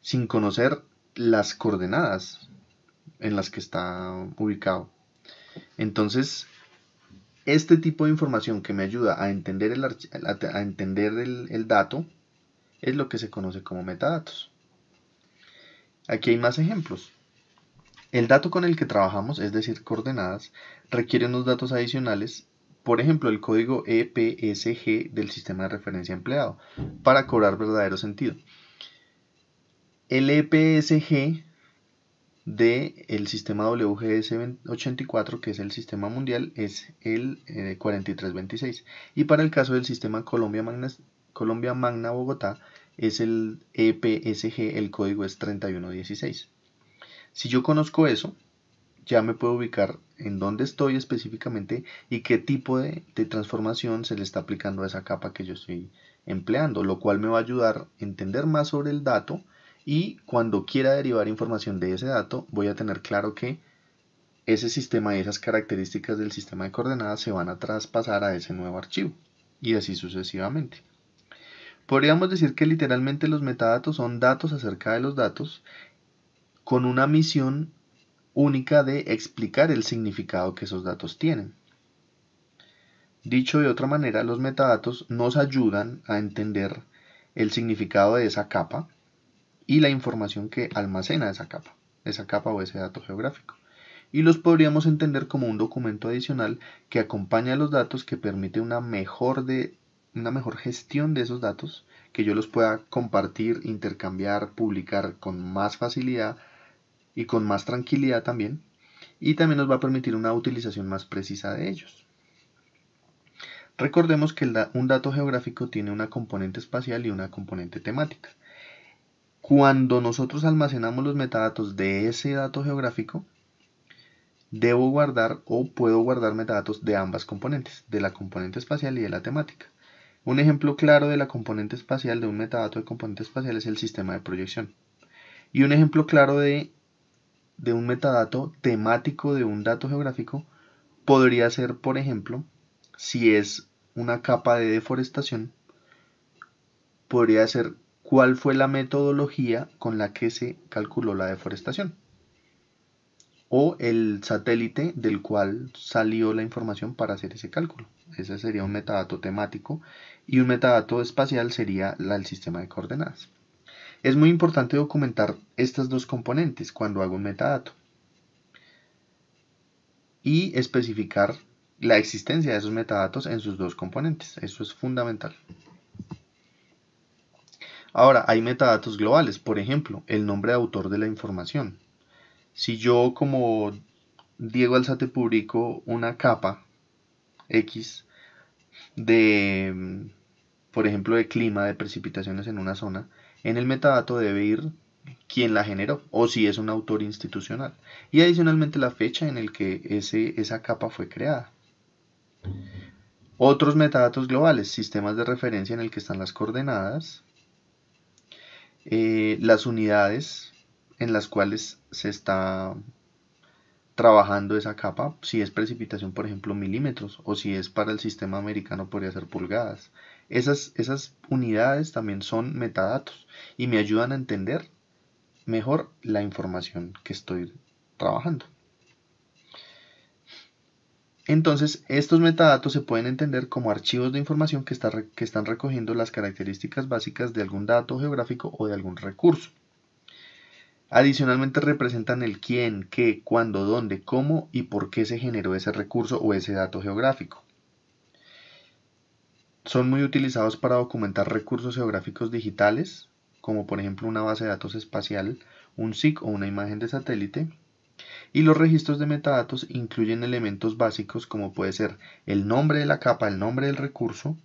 sin conocer las coordenadas en las que está ubicado. Entonces, este tipo de información que me ayuda a entender el, a entender el, dato es lo que se conoce como metadatos. Aquí hay más ejemplos. El dato con el que trabajamos, es decir, coordenadas, requiere unos datos adicionales, por ejemplo el código EPSG del sistema de referencia empleado, para cobrar verdadero sentido. El EPSG del sistema WGS84, que es el sistema mundial, es el 4326. Eh, y para el caso del sistema Colombia Magna, Colombia Magna Bogotá, es el EPSG, el código es 3116. Si yo conozco eso, ya me puedo ubicar en dónde estoy específicamente y qué tipo de, transformación se le está aplicando a esa capa que yo estoy empleando, lo cual me va a ayudar a entender más sobre el dato y cuando quiera derivar información de ese dato voy a tener claro que ese sistema y esas características del sistema de coordenadas se van a traspasar a ese nuevo archivo y así sucesivamente. Podríamos decir que literalmente los metadatos son datos acerca de los datos con una misión única de explicar el significado que esos datos tienen. Dicho de otra manera, los metadatos nos ayudan a entender el significado de esa capa y la información que almacena esa capa, esa capa o ese dato geográfico. Y los podríamos entender como un documento adicional que acompaña a los datos, que permite una mejor, de, una mejor gestión de esos datos, que yo los pueda compartir, intercambiar, publicar con más facilidad y con más tranquilidad también. Y también nos va a permitir una utilización más precisa de ellos. Recordemos que un dato geográfico tiene una componente espacial y una componente temática. Cuando nosotros almacenamos los metadatos de ese dato geográfico, debo guardar o puedo guardar metadatos de ambas componentes, de la componente espacial y de la temática. Un ejemplo claro de la componente espacial, de un metadato de componente espacial, es el sistema de proyección. Y un ejemplo claro de de un metadato temático de un dato geográfico podría ser, por ejemplo, si es una capa de deforestación, podría ser cuál fue la metodología con la que se calculó la deforestación o el satélite del cual salió la información para hacer ese cálculo. Ese sería un metadato temático y un metadato espacial sería el sistema de coordenadas. Es muy importante documentar estas dos componentes cuando hago un metadato y especificar la existencia de esos metadatos en sus dos componentes. Eso es fundamental. Ahora, hay metadatos globales, por ejemplo, el nombre de autor de la información. Si yo como Diego Alzate publico una capa X de, por ejemplo, de clima, de precipitaciones en una zona, en el metadato debe ir quién la generó o si es un autor institucional y adicionalmente la fecha en el que ese, esa capa fue creada. Otros metadatos globales, sistemas de referencia en el que están las coordenadas, eh, las unidades en las cuales se está trabajando esa capa, si es precipitación por ejemplo milímetros o si es para el sistema americano podría ser pulgadas, esas, unidades también son metadatos y me ayudan a entender mejor la información que estoy trabajando. Entonces, estos metadatos se pueden entender como archivos de información que, que, están recogiendo las características básicas de algún dato geográfico o de algún recurso. Adicionalmente representan el quién, qué, cuándo, dónde, cómo y por qué se generó ese recurso o ese dato geográfico. Son muy utilizados para documentar recursos geográficos digitales, como por ejemplo una base de datos espacial, un SIG o una imagen de satélite. Y los registros de metadatos incluyen elementos básicos como puede ser el nombre de la capa, el nombre del recurso,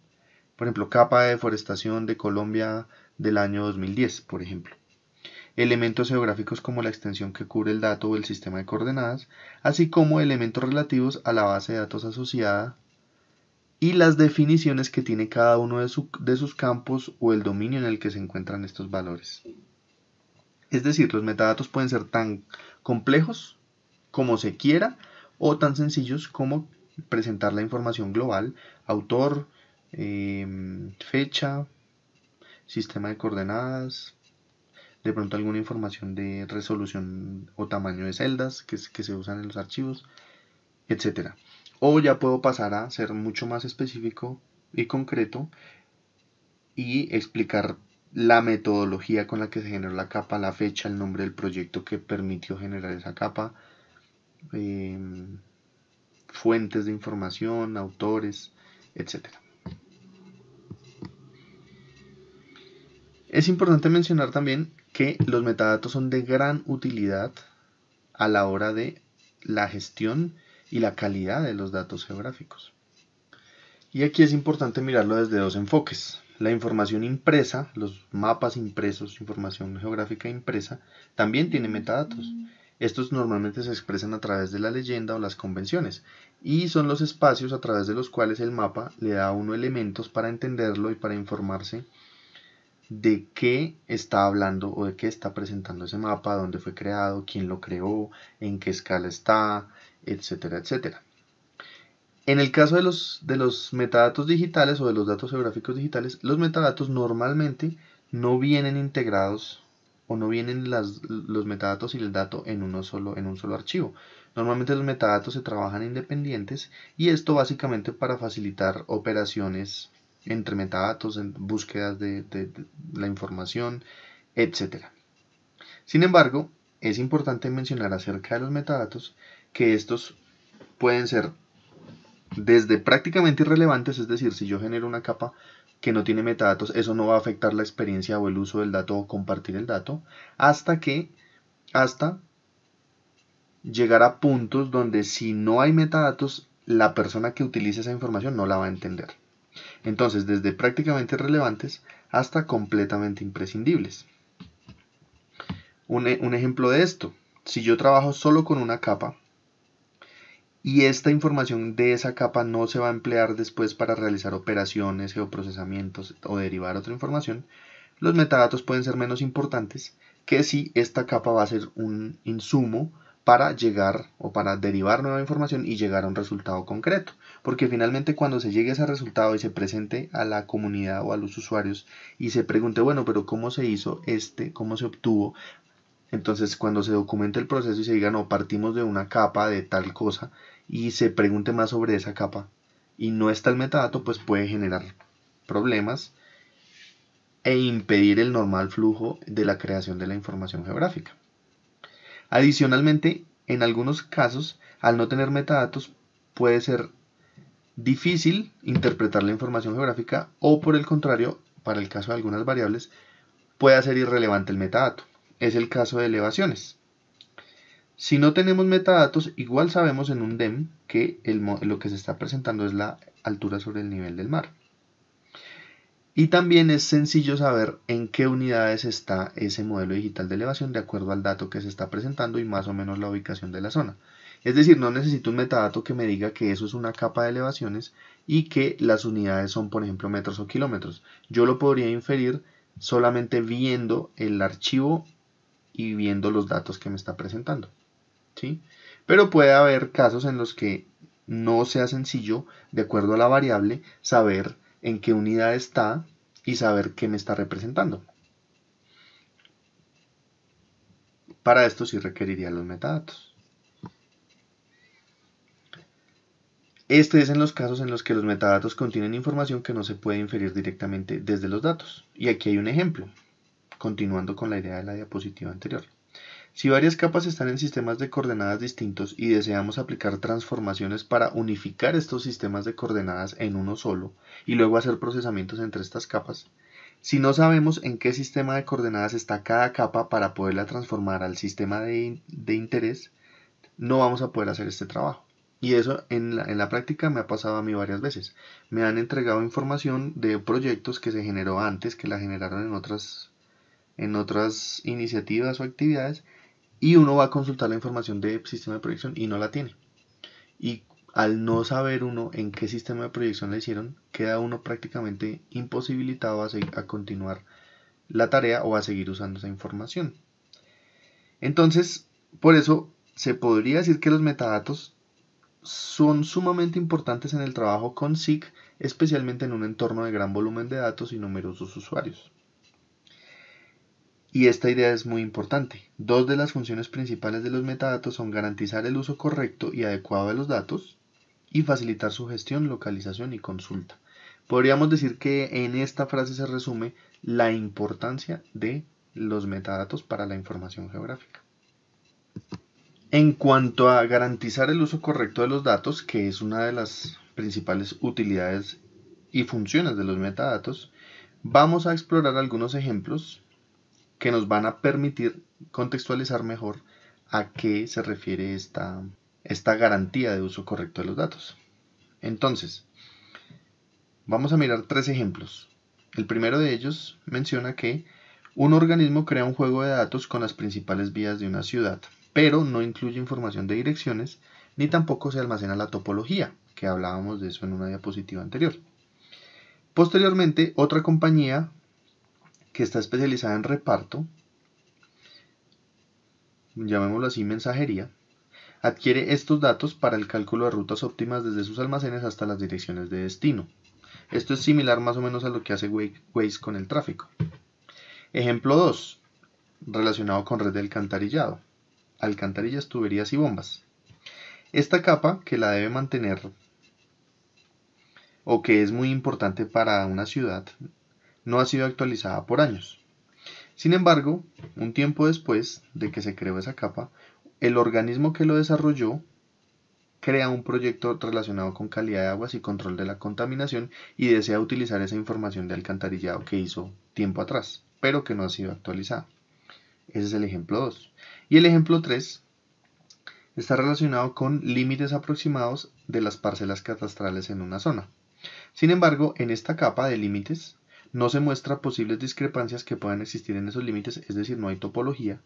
por ejemplo, capa de deforestación de Colombia del año 2010, por ejemplo. Elementos geográficos como la extensión que cubre el dato o el sistema de coordenadas, así como elementos relativos a la base de datos asociada y las definiciones que tiene cada uno de, sus campos o el dominio en el que se encuentran estos valores. Es decir, los metadatos pueden ser tan complejos como se quiera o tan sencillos como presentar la información global, autor, em, fecha, sistema de coordenadas, de pronto alguna información de resolución o tamaño de celdas que, que se usan en los archivos, etcétera. O ya puedo pasar a ser mucho más específico y concreto y explicar la metodología con la que se generó la capa, la fecha, el nombre del proyecto que permitió generar esa capa, em, fuentes de información, autores, etc. Es importante mencionar también que los metadatos son de gran utilidad a la hora de la gestión y la calidad de los datos geográficos. Y aquí es importante mirarlo desde dos enfoques. La información impresa, los mapas impresos, información geográfica impresa, también tiene metadatos. Mm. Estos normalmente se expresan a través de la leyenda o las convenciones, y son los espacios a través de los cuales el mapa le da a uno elementos para entenderlo y para informarse de qué está hablando o de qué está presentando ese mapa, dónde fue creado, quién lo creó, en qué escala está, etcétera, etcétera. En el caso de los, de los metadatos digitales o de los datos geográficos digitales, los metadatos normalmente no vienen integrados o no vienen los metadatos y el dato en, uno solo, en un solo archivo. Normalmente los metadatos se trabajan independientes y esto básicamente para facilitar operaciones entre metadatos, en búsquedas de, la información, etcétera Sin embargo, es importante mencionar acerca de los metadatos que estos pueden ser desde prácticamente irrelevantes, es decir, si yo genero una capa que no tiene metadatos, eso no va a afectar la experiencia o el uso del dato o compartir el dato, hasta que, hasta llegar a puntos donde si no hay metadatos, la persona que utilice esa información no la va a entender. Entonces, desde prácticamente irrelevantes hasta completamente imprescindibles. un e, ejemplo de esto, si yo trabajo solo con una capa, y esta información de esa capa no se va a emplear después para realizar operaciones, procesamientos o derivar otra información, los metadatos pueden ser menos importantes que si esta capa va a ser un insumo para llegar o para derivar nueva información y llegar a un resultado concreto. Porque finalmente cuando se llegue a ese resultado y se presente a la comunidad o a los usuarios y se pregunte, bueno, pero ¿cómo se hizo este? ¿Cómo se obtuvo? Entonces, cuando se documente el proceso y se diga, no, partimos de una capa de tal cosa y se pregunte más sobre esa capa y no está el metadato, pues puede generar problemas e impedir el normal flujo de la creación de la información geográfica. Adicionalmente, en algunos casos, al no tener metadatos, puede ser difícil interpretar la información geográfica o por el contrario, para el caso de algunas variables, puede ser irrelevante el metadato es el caso de elevaciones. Si no tenemos metadatos, igual sabemos en un DEM que el, lo que se está presentando es la altura sobre el nivel del mar. Y también es sencillo saber en qué unidades está ese modelo digital de elevación de acuerdo al dato que se está presentando y más o menos la ubicación de la zona. Es decir, no necesito un metadato que me diga que eso es una capa de elevaciones y que las unidades son, por ejemplo, metros o kilómetros. Yo lo podría inferir solamente viendo el archivo y viendo los datos que me está presentando. ¿sí? Pero puede haber casos en los que no sea sencillo, de acuerdo a la variable, saber en qué unidad está y saber qué me está representando. Para esto sí requeriría los metadatos. Este es en los casos en los que los metadatos contienen información que no se puede inferir directamente desde los datos. Y aquí hay un ejemplo continuando con la idea de la diapositiva anterior. Si varias capas están en sistemas de coordenadas distintos y deseamos aplicar transformaciones para unificar estos sistemas de coordenadas en uno solo y luego hacer procesamientos entre estas capas, si no sabemos en qué sistema de coordenadas está cada capa para poderla transformar al sistema de, interés, no vamos a poder hacer este trabajo. Y eso en la, en la, práctica me ha pasado a mí varias veces. Me han entregado información de proyectos que se generó antes, que la generaron en otras en otras iniciativas o actividades y uno va a consultar la información de sistema de proyección y no la tiene. Y al no saber uno en qué sistema de proyección le hicieron, queda uno prácticamente imposibilitado a, a continuar la tarea o a seguir usando esa información. Entonces, por eso se podría decir que los metadatos son sumamente importantes en el trabajo con SIG, especialmente en un entorno de gran volumen de datos y numerosos usuarios. Y esta idea es muy importante. Dos de las funciones principales de los metadatos son garantizar el uso correcto y adecuado de los datos y facilitar su gestión, localización y consulta. Podríamos decir que en esta frase se resume la importancia de los metadatos para la información geográfica. En cuanto a garantizar el uso correcto de los datos, que es una de las principales utilidades y funciones de los metadatos, vamos a explorar algunos ejemplos que nos van a permitir contextualizar mejor a qué se refiere esta, esta garantía de uso correcto de los datos. Entonces, vamos a mirar tres ejemplos. El primero de ellos menciona que un organismo crea un juego de datos con las principales vías de una ciudad, pero no incluye información de direcciones ni tampoco se almacena la topología, que hablábamos de eso en una diapositiva anterior. Posteriormente, otra compañía que está especializada en reparto, llamémoslo así mensajería, adquiere estos datos para el cálculo de rutas óptimas desde sus almacenes hasta las direcciones de destino. Esto es similar más o menos a lo que hace Waze con el tráfico. Ejemplo 2, relacionado con red de alcantarillado, alcantarillas, tuberías y bombas. Esta capa que la debe mantener o que es muy importante para una ciudad no ha sido actualizada por años. Sin embargo, un tiempo después de que se creó esa capa, el organismo que lo desarrolló crea un proyecto relacionado con calidad de aguas y control de la contaminación y desea utilizar esa información de alcantarillado que hizo tiempo atrás, pero que no ha sido actualizada. Ese es el ejemplo 2. Y el ejemplo 3 está relacionado con límites aproximados de las parcelas catastrales en una zona. Sin embargo, en esta capa de límites no se muestra posibles discrepancias que puedan existir en esos límites, es decir, no hay topología,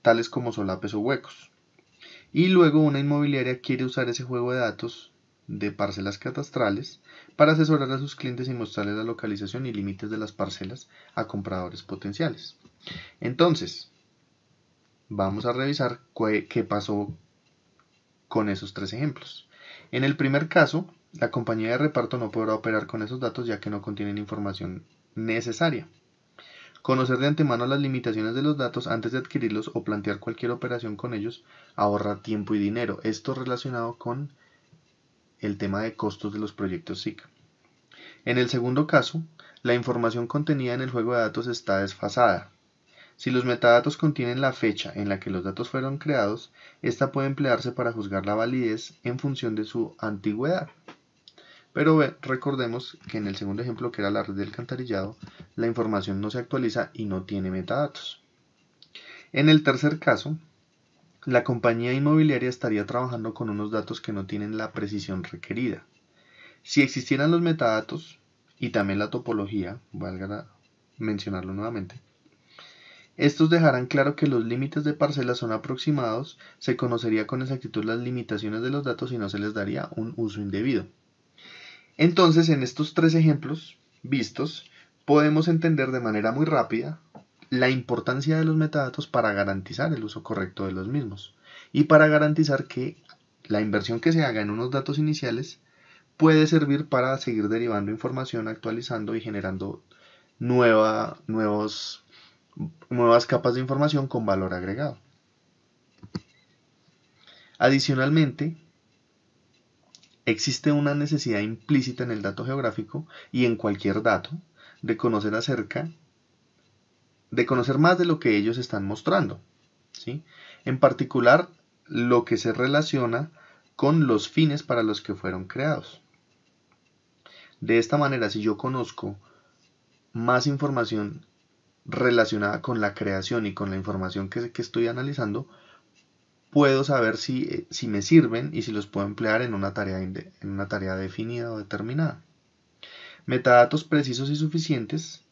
tales como solapes o huecos. Y luego una inmobiliaria quiere usar ese juego de datos de parcelas catastrales para asesorar a sus clientes y mostrarles la localización y límites de las parcelas a compradores potenciales. Entonces, vamos a revisar qué pasó con esos tres ejemplos. En el primer caso, la compañía de reparto no podrá operar con esos datos ya que no contienen información necesaria. Conocer de antemano las limitaciones de los datos antes de adquirirlos o plantear cualquier operación con ellos ahorra tiempo y dinero. Esto relacionado con el tema de costos de los proyectos SIC. En el segundo caso, la información contenida en el juego de datos está desfasada. Si los metadatos contienen la fecha en la que los datos fueron creados, esta puede emplearse para juzgar la validez en función de su antigüedad. Pero recordemos que en el segundo ejemplo, que era la red de alcantarillado, la información no se actualiza y no tiene metadatos. En el tercer caso, la compañía inmobiliaria estaría trabajando con unos datos que no tienen la precisión requerida. Si existieran los metadatos y también la topología, valga mencionarlo nuevamente, estos dejarán claro que los límites de parcelas son aproximados, se conocería con exactitud las limitaciones de los datos y no se les daría un uso indebido. Entonces, en estos tres ejemplos vistos, podemos entender de manera muy rápida la importancia de los metadatos para garantizar el uso correcto de los mismos y para garantizar que la inversión que se haga en unos datos iniciales puede servir para seguir derivando información, actualizando y generando nuevos, nuevas capas de información con valor agregado. Adicionalmente, Existe una necesidad implícita en el dato geográfico y en cualquier dato de conocer acerca, de conocer más de lo que ellos están mostrando, ¿sí? En particular, lo que se relaciona con los fines para los que fueron creados. De esta manera, si yo conozco más información relacionada con la creación y con la información que, que estoy analizando, puedo saber eh, si, me sirven y si los puedo emplear en una, tarea en una tarea definida o determinada. Metadatos precisos y suficientes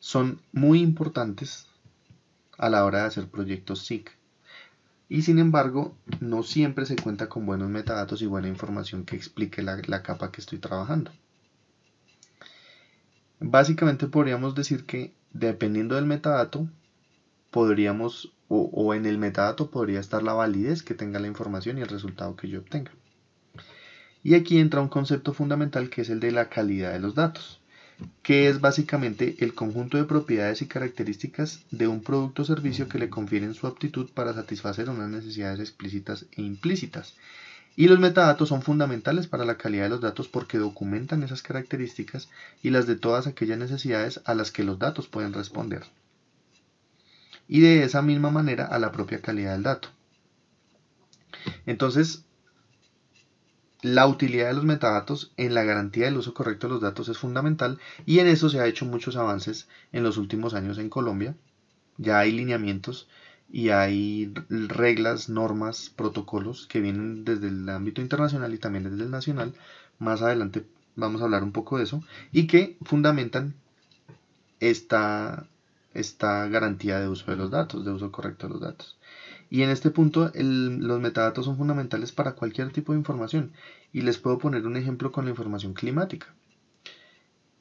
son muy importantes a la hora de hacer proyectos SIC. Y sin embargo, no siempre se cuenta con buenos metadatos y buena información que explique la, la capa que estoy trabajando. Básicamente podríamos decir que dependiendo del metadato, podríamos, o, en el metadato podría estar la validez que tenga la información y el resultado que yo obtenga. Y aquí entra un concepto fundamental que es el de la calidad de los datos, que es básicamente el conjunto de propiedades y características de un producto o servicio que le confieren su aptitud para satisfacer unas necesidades explícitas e implícitas. Y los metadatos son fundamentales para la calidad de los datos porque documentan esas características y las de todas aquellas necesidades a las que los datos pueden responder y de esa misma manera a la propia calidad del dato. Entonces, la utilidad de los metadatos en la garantía del uso correcto de los datos es fundamental y en eso se han hecho muchos avances en los últimos años en Colombia. Ya hay lineamientos y hay reglas, normas, protocolos que vienen desde el ámbito internacional y también desde el nacional. Más adelante vamos a hablar un poco de eso y que fundamentan esta, esta garantía de uso de los datos, de uso correcto de los datos. Y en este punto los metadatos son fundamentales para cualquier tipo de información. Y les puedo poner un ejemplo con la información climática.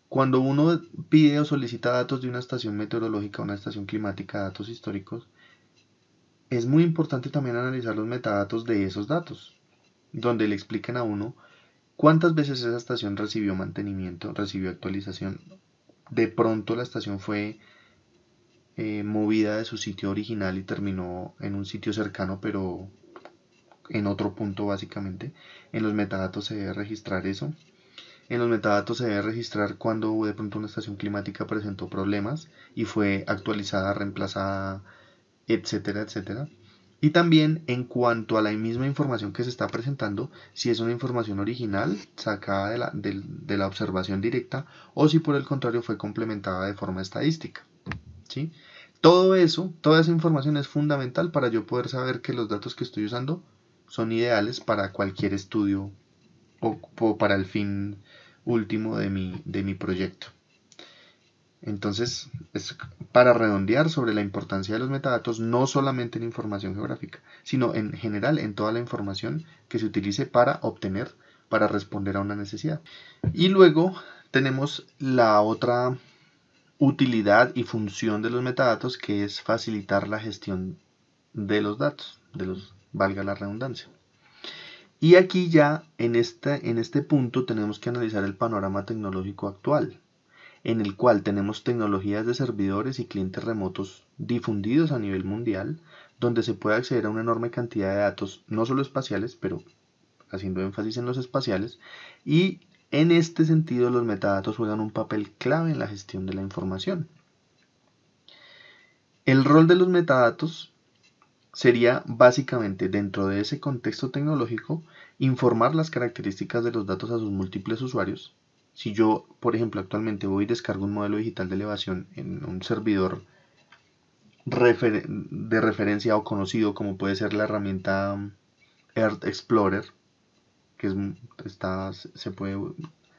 Cuando uno pide o solicita datos de una estación meteorológica, una estación climática, datos históricos, es muy importante también analizar los metadatos de esos datos, donde le expliquen a uno cuántas veces esa estación recibió mantenimiento, recibió actualización. De pronto la estación fue eh, movida de su sitio original y terminó en un sitio cercano pero en otro punto básicamente. En los metadatos se debe registrar eso. En los metadatos se debe registrar cuando de pronto una estación climática presentó problemas y fue actualizada, reemplazada, etcétera, etcétera. Y también en cuanto a la misma información que se está presentando, si es una información original sacada de la observación directa o si por el contrario fue complementada de forma estadística. Todo eso, toda esa información es fundamental para yo poder saber que los datos que estoy usando son ideales para cualquier estudio o, para el fin último de mi, de mi proyecto. Entonces, es para redondear sobre la importancia de los metadatos, no solamente en información geográfica, sino en general en toda la información que se utilice para obtener, para responder a una necesidad. Y luego tenemos la otra utilidad y función de los metadatos, que es facilitar la gestión de los datos, de los, valga la redundancia. Y aquí ya, en este, en este punto, tenemos que analizar el panorama tecnológico actual, en el cual tenemos tecnologías de servidores y clientes remotos difundidos a nivel mundial, donde se puede acceder a una enorme cantidad de datos, no solo espaciales, pero haciendo énfasis en los espaciales, y en este sentido, los metadatos juegan un papel clave en la gestión de la información. El rol de los metadatos sería básicamente, dentro de ese contexto tecnológico, informar las características de los datos a sus múltiples usuarios. Si yo, por ejemplo, actualmente voy y descargo un modelo digital de elevación en un servidor de referencia o conocido como puede ser la herramienta Earth Explorer, que se puede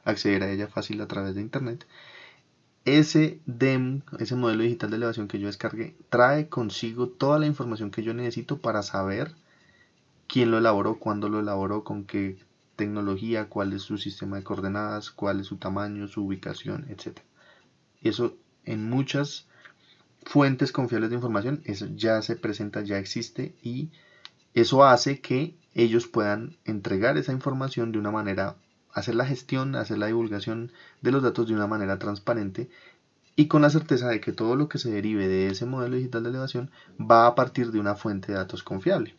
acceder a ella fácil a través de internet. Ese DEM, ese modelo digital de elevación que yo descargué, trae consigo toda la información que yo necesito para saber quién lo elaboró, cuándo lo elaboró, con qué tecnología, cuál es su sistema de coordenadas, cuál es su tamaño, su ubicación, etc. Eso en muchas fuentes confiables de información, eso ya se presenta, ya existe y eso hace que ellos puedan entregar esa información de una manera, hacer la gestión, hacer la divulgación de los datos de una manera transparente y con la certeza de que todo lo que se derive de ese modelo digital de elevación va a partir de una fuente de datos confiable.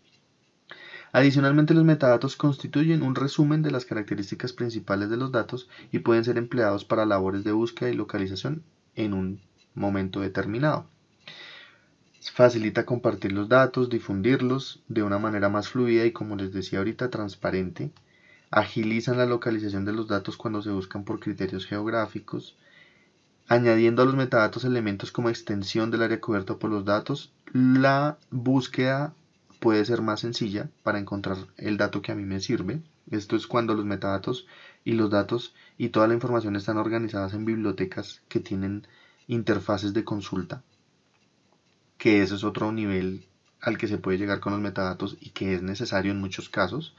Adicionalmente, los metadatos constituyen un resumen de las características principales de los datos y pueden ser empleados para labores de búsqueda y localización en un momento determinado facilita compartir los datos, difundirlos de una manera más fluida y como les decía ahorita, transparente, agilizan la localización de los datos cuando se buscan por criterios geográficos, añadiendo a los metadatos elementos como extensión del área cubierta por los datos, la búsqueda puede ser más sencilla para encontrar el dato que a mí me sirve. Esto es cuando los metadatos y los datos y toda la información están organizadas en bibliotecas que tienen interfaces de consulta que eso es otro nivel al que se puede llegar con los metadatos y que es necesario en muchos casos.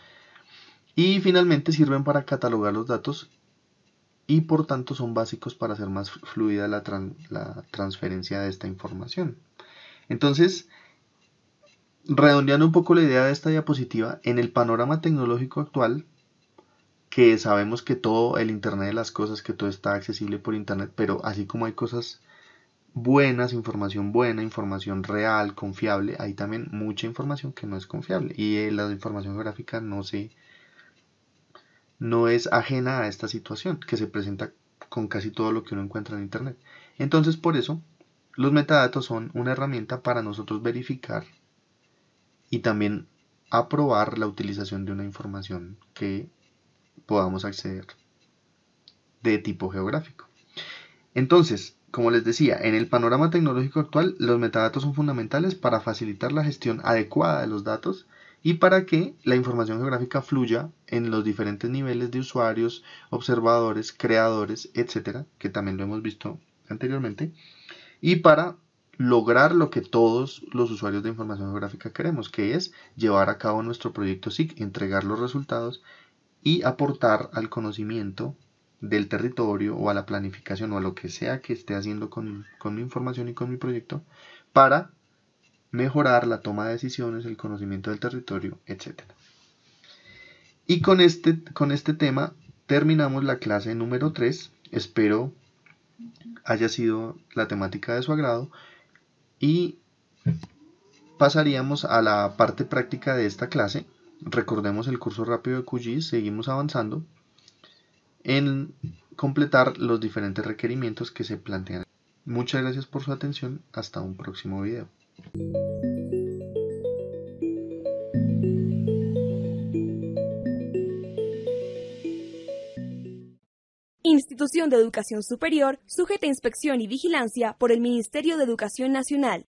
Y finalmente sirven para catalogar los datos y por tanto son básicos para hacer más fluida la, la transferencia de esta información. Entonces, redondeando un poco la idea de esta diapositiva, en el panorama tecnológico actual, que sabemos que todo el Internet de las cosas, que todo está accesible por Internet, pero así como hay cosas buenas, información buena, información real, confiable. Hay también mucha información que no es confiable. Y eh, la información geográfica no se no es ajena a esta situación que se presenta con casi todo lo que uno encuentra en internet. Entonces, por eso, los metadatos son una herramienta para nosotros verificar y también aprobar la utilización de una información que podamos acceder de tipo geográfico. Entonces, como les decía, en el panorama tecnológico actual, los metadatos son fundamentales para facilitar la gestión adecuada de los datos y para que la información geográfica fluya en los diferentes niveles de usuarios, observadores, creadores, etcétera, que también lo hemos visto anteriormente, y para lograr lo que todos los usuarios de información geográfica queremos, que es llevar a cabo nuestro proyecto SIC, entregar los resultados y aportar al conocimiento del territorio o a la planificación o a lo que sea que esté haciendo con, mi información y con mi proyecto para mejorar la toma de decisiones, el conocimiento del territorio, etc. Y con este, con este tema terminamos la clase número 3. Espero haya sido la temática de su agrado y pasaríamos a la parte práctica de esta clase. Recordemos el curso rápido de QGIS, seguimos avanzando en completar los diferentes requerimientos que se plantean. Muchas gracias por su atención, hasta un próximo video. Institución de Educación Superior sujeta a inspección y vigilancia por el Ministerio de Educación Nacional.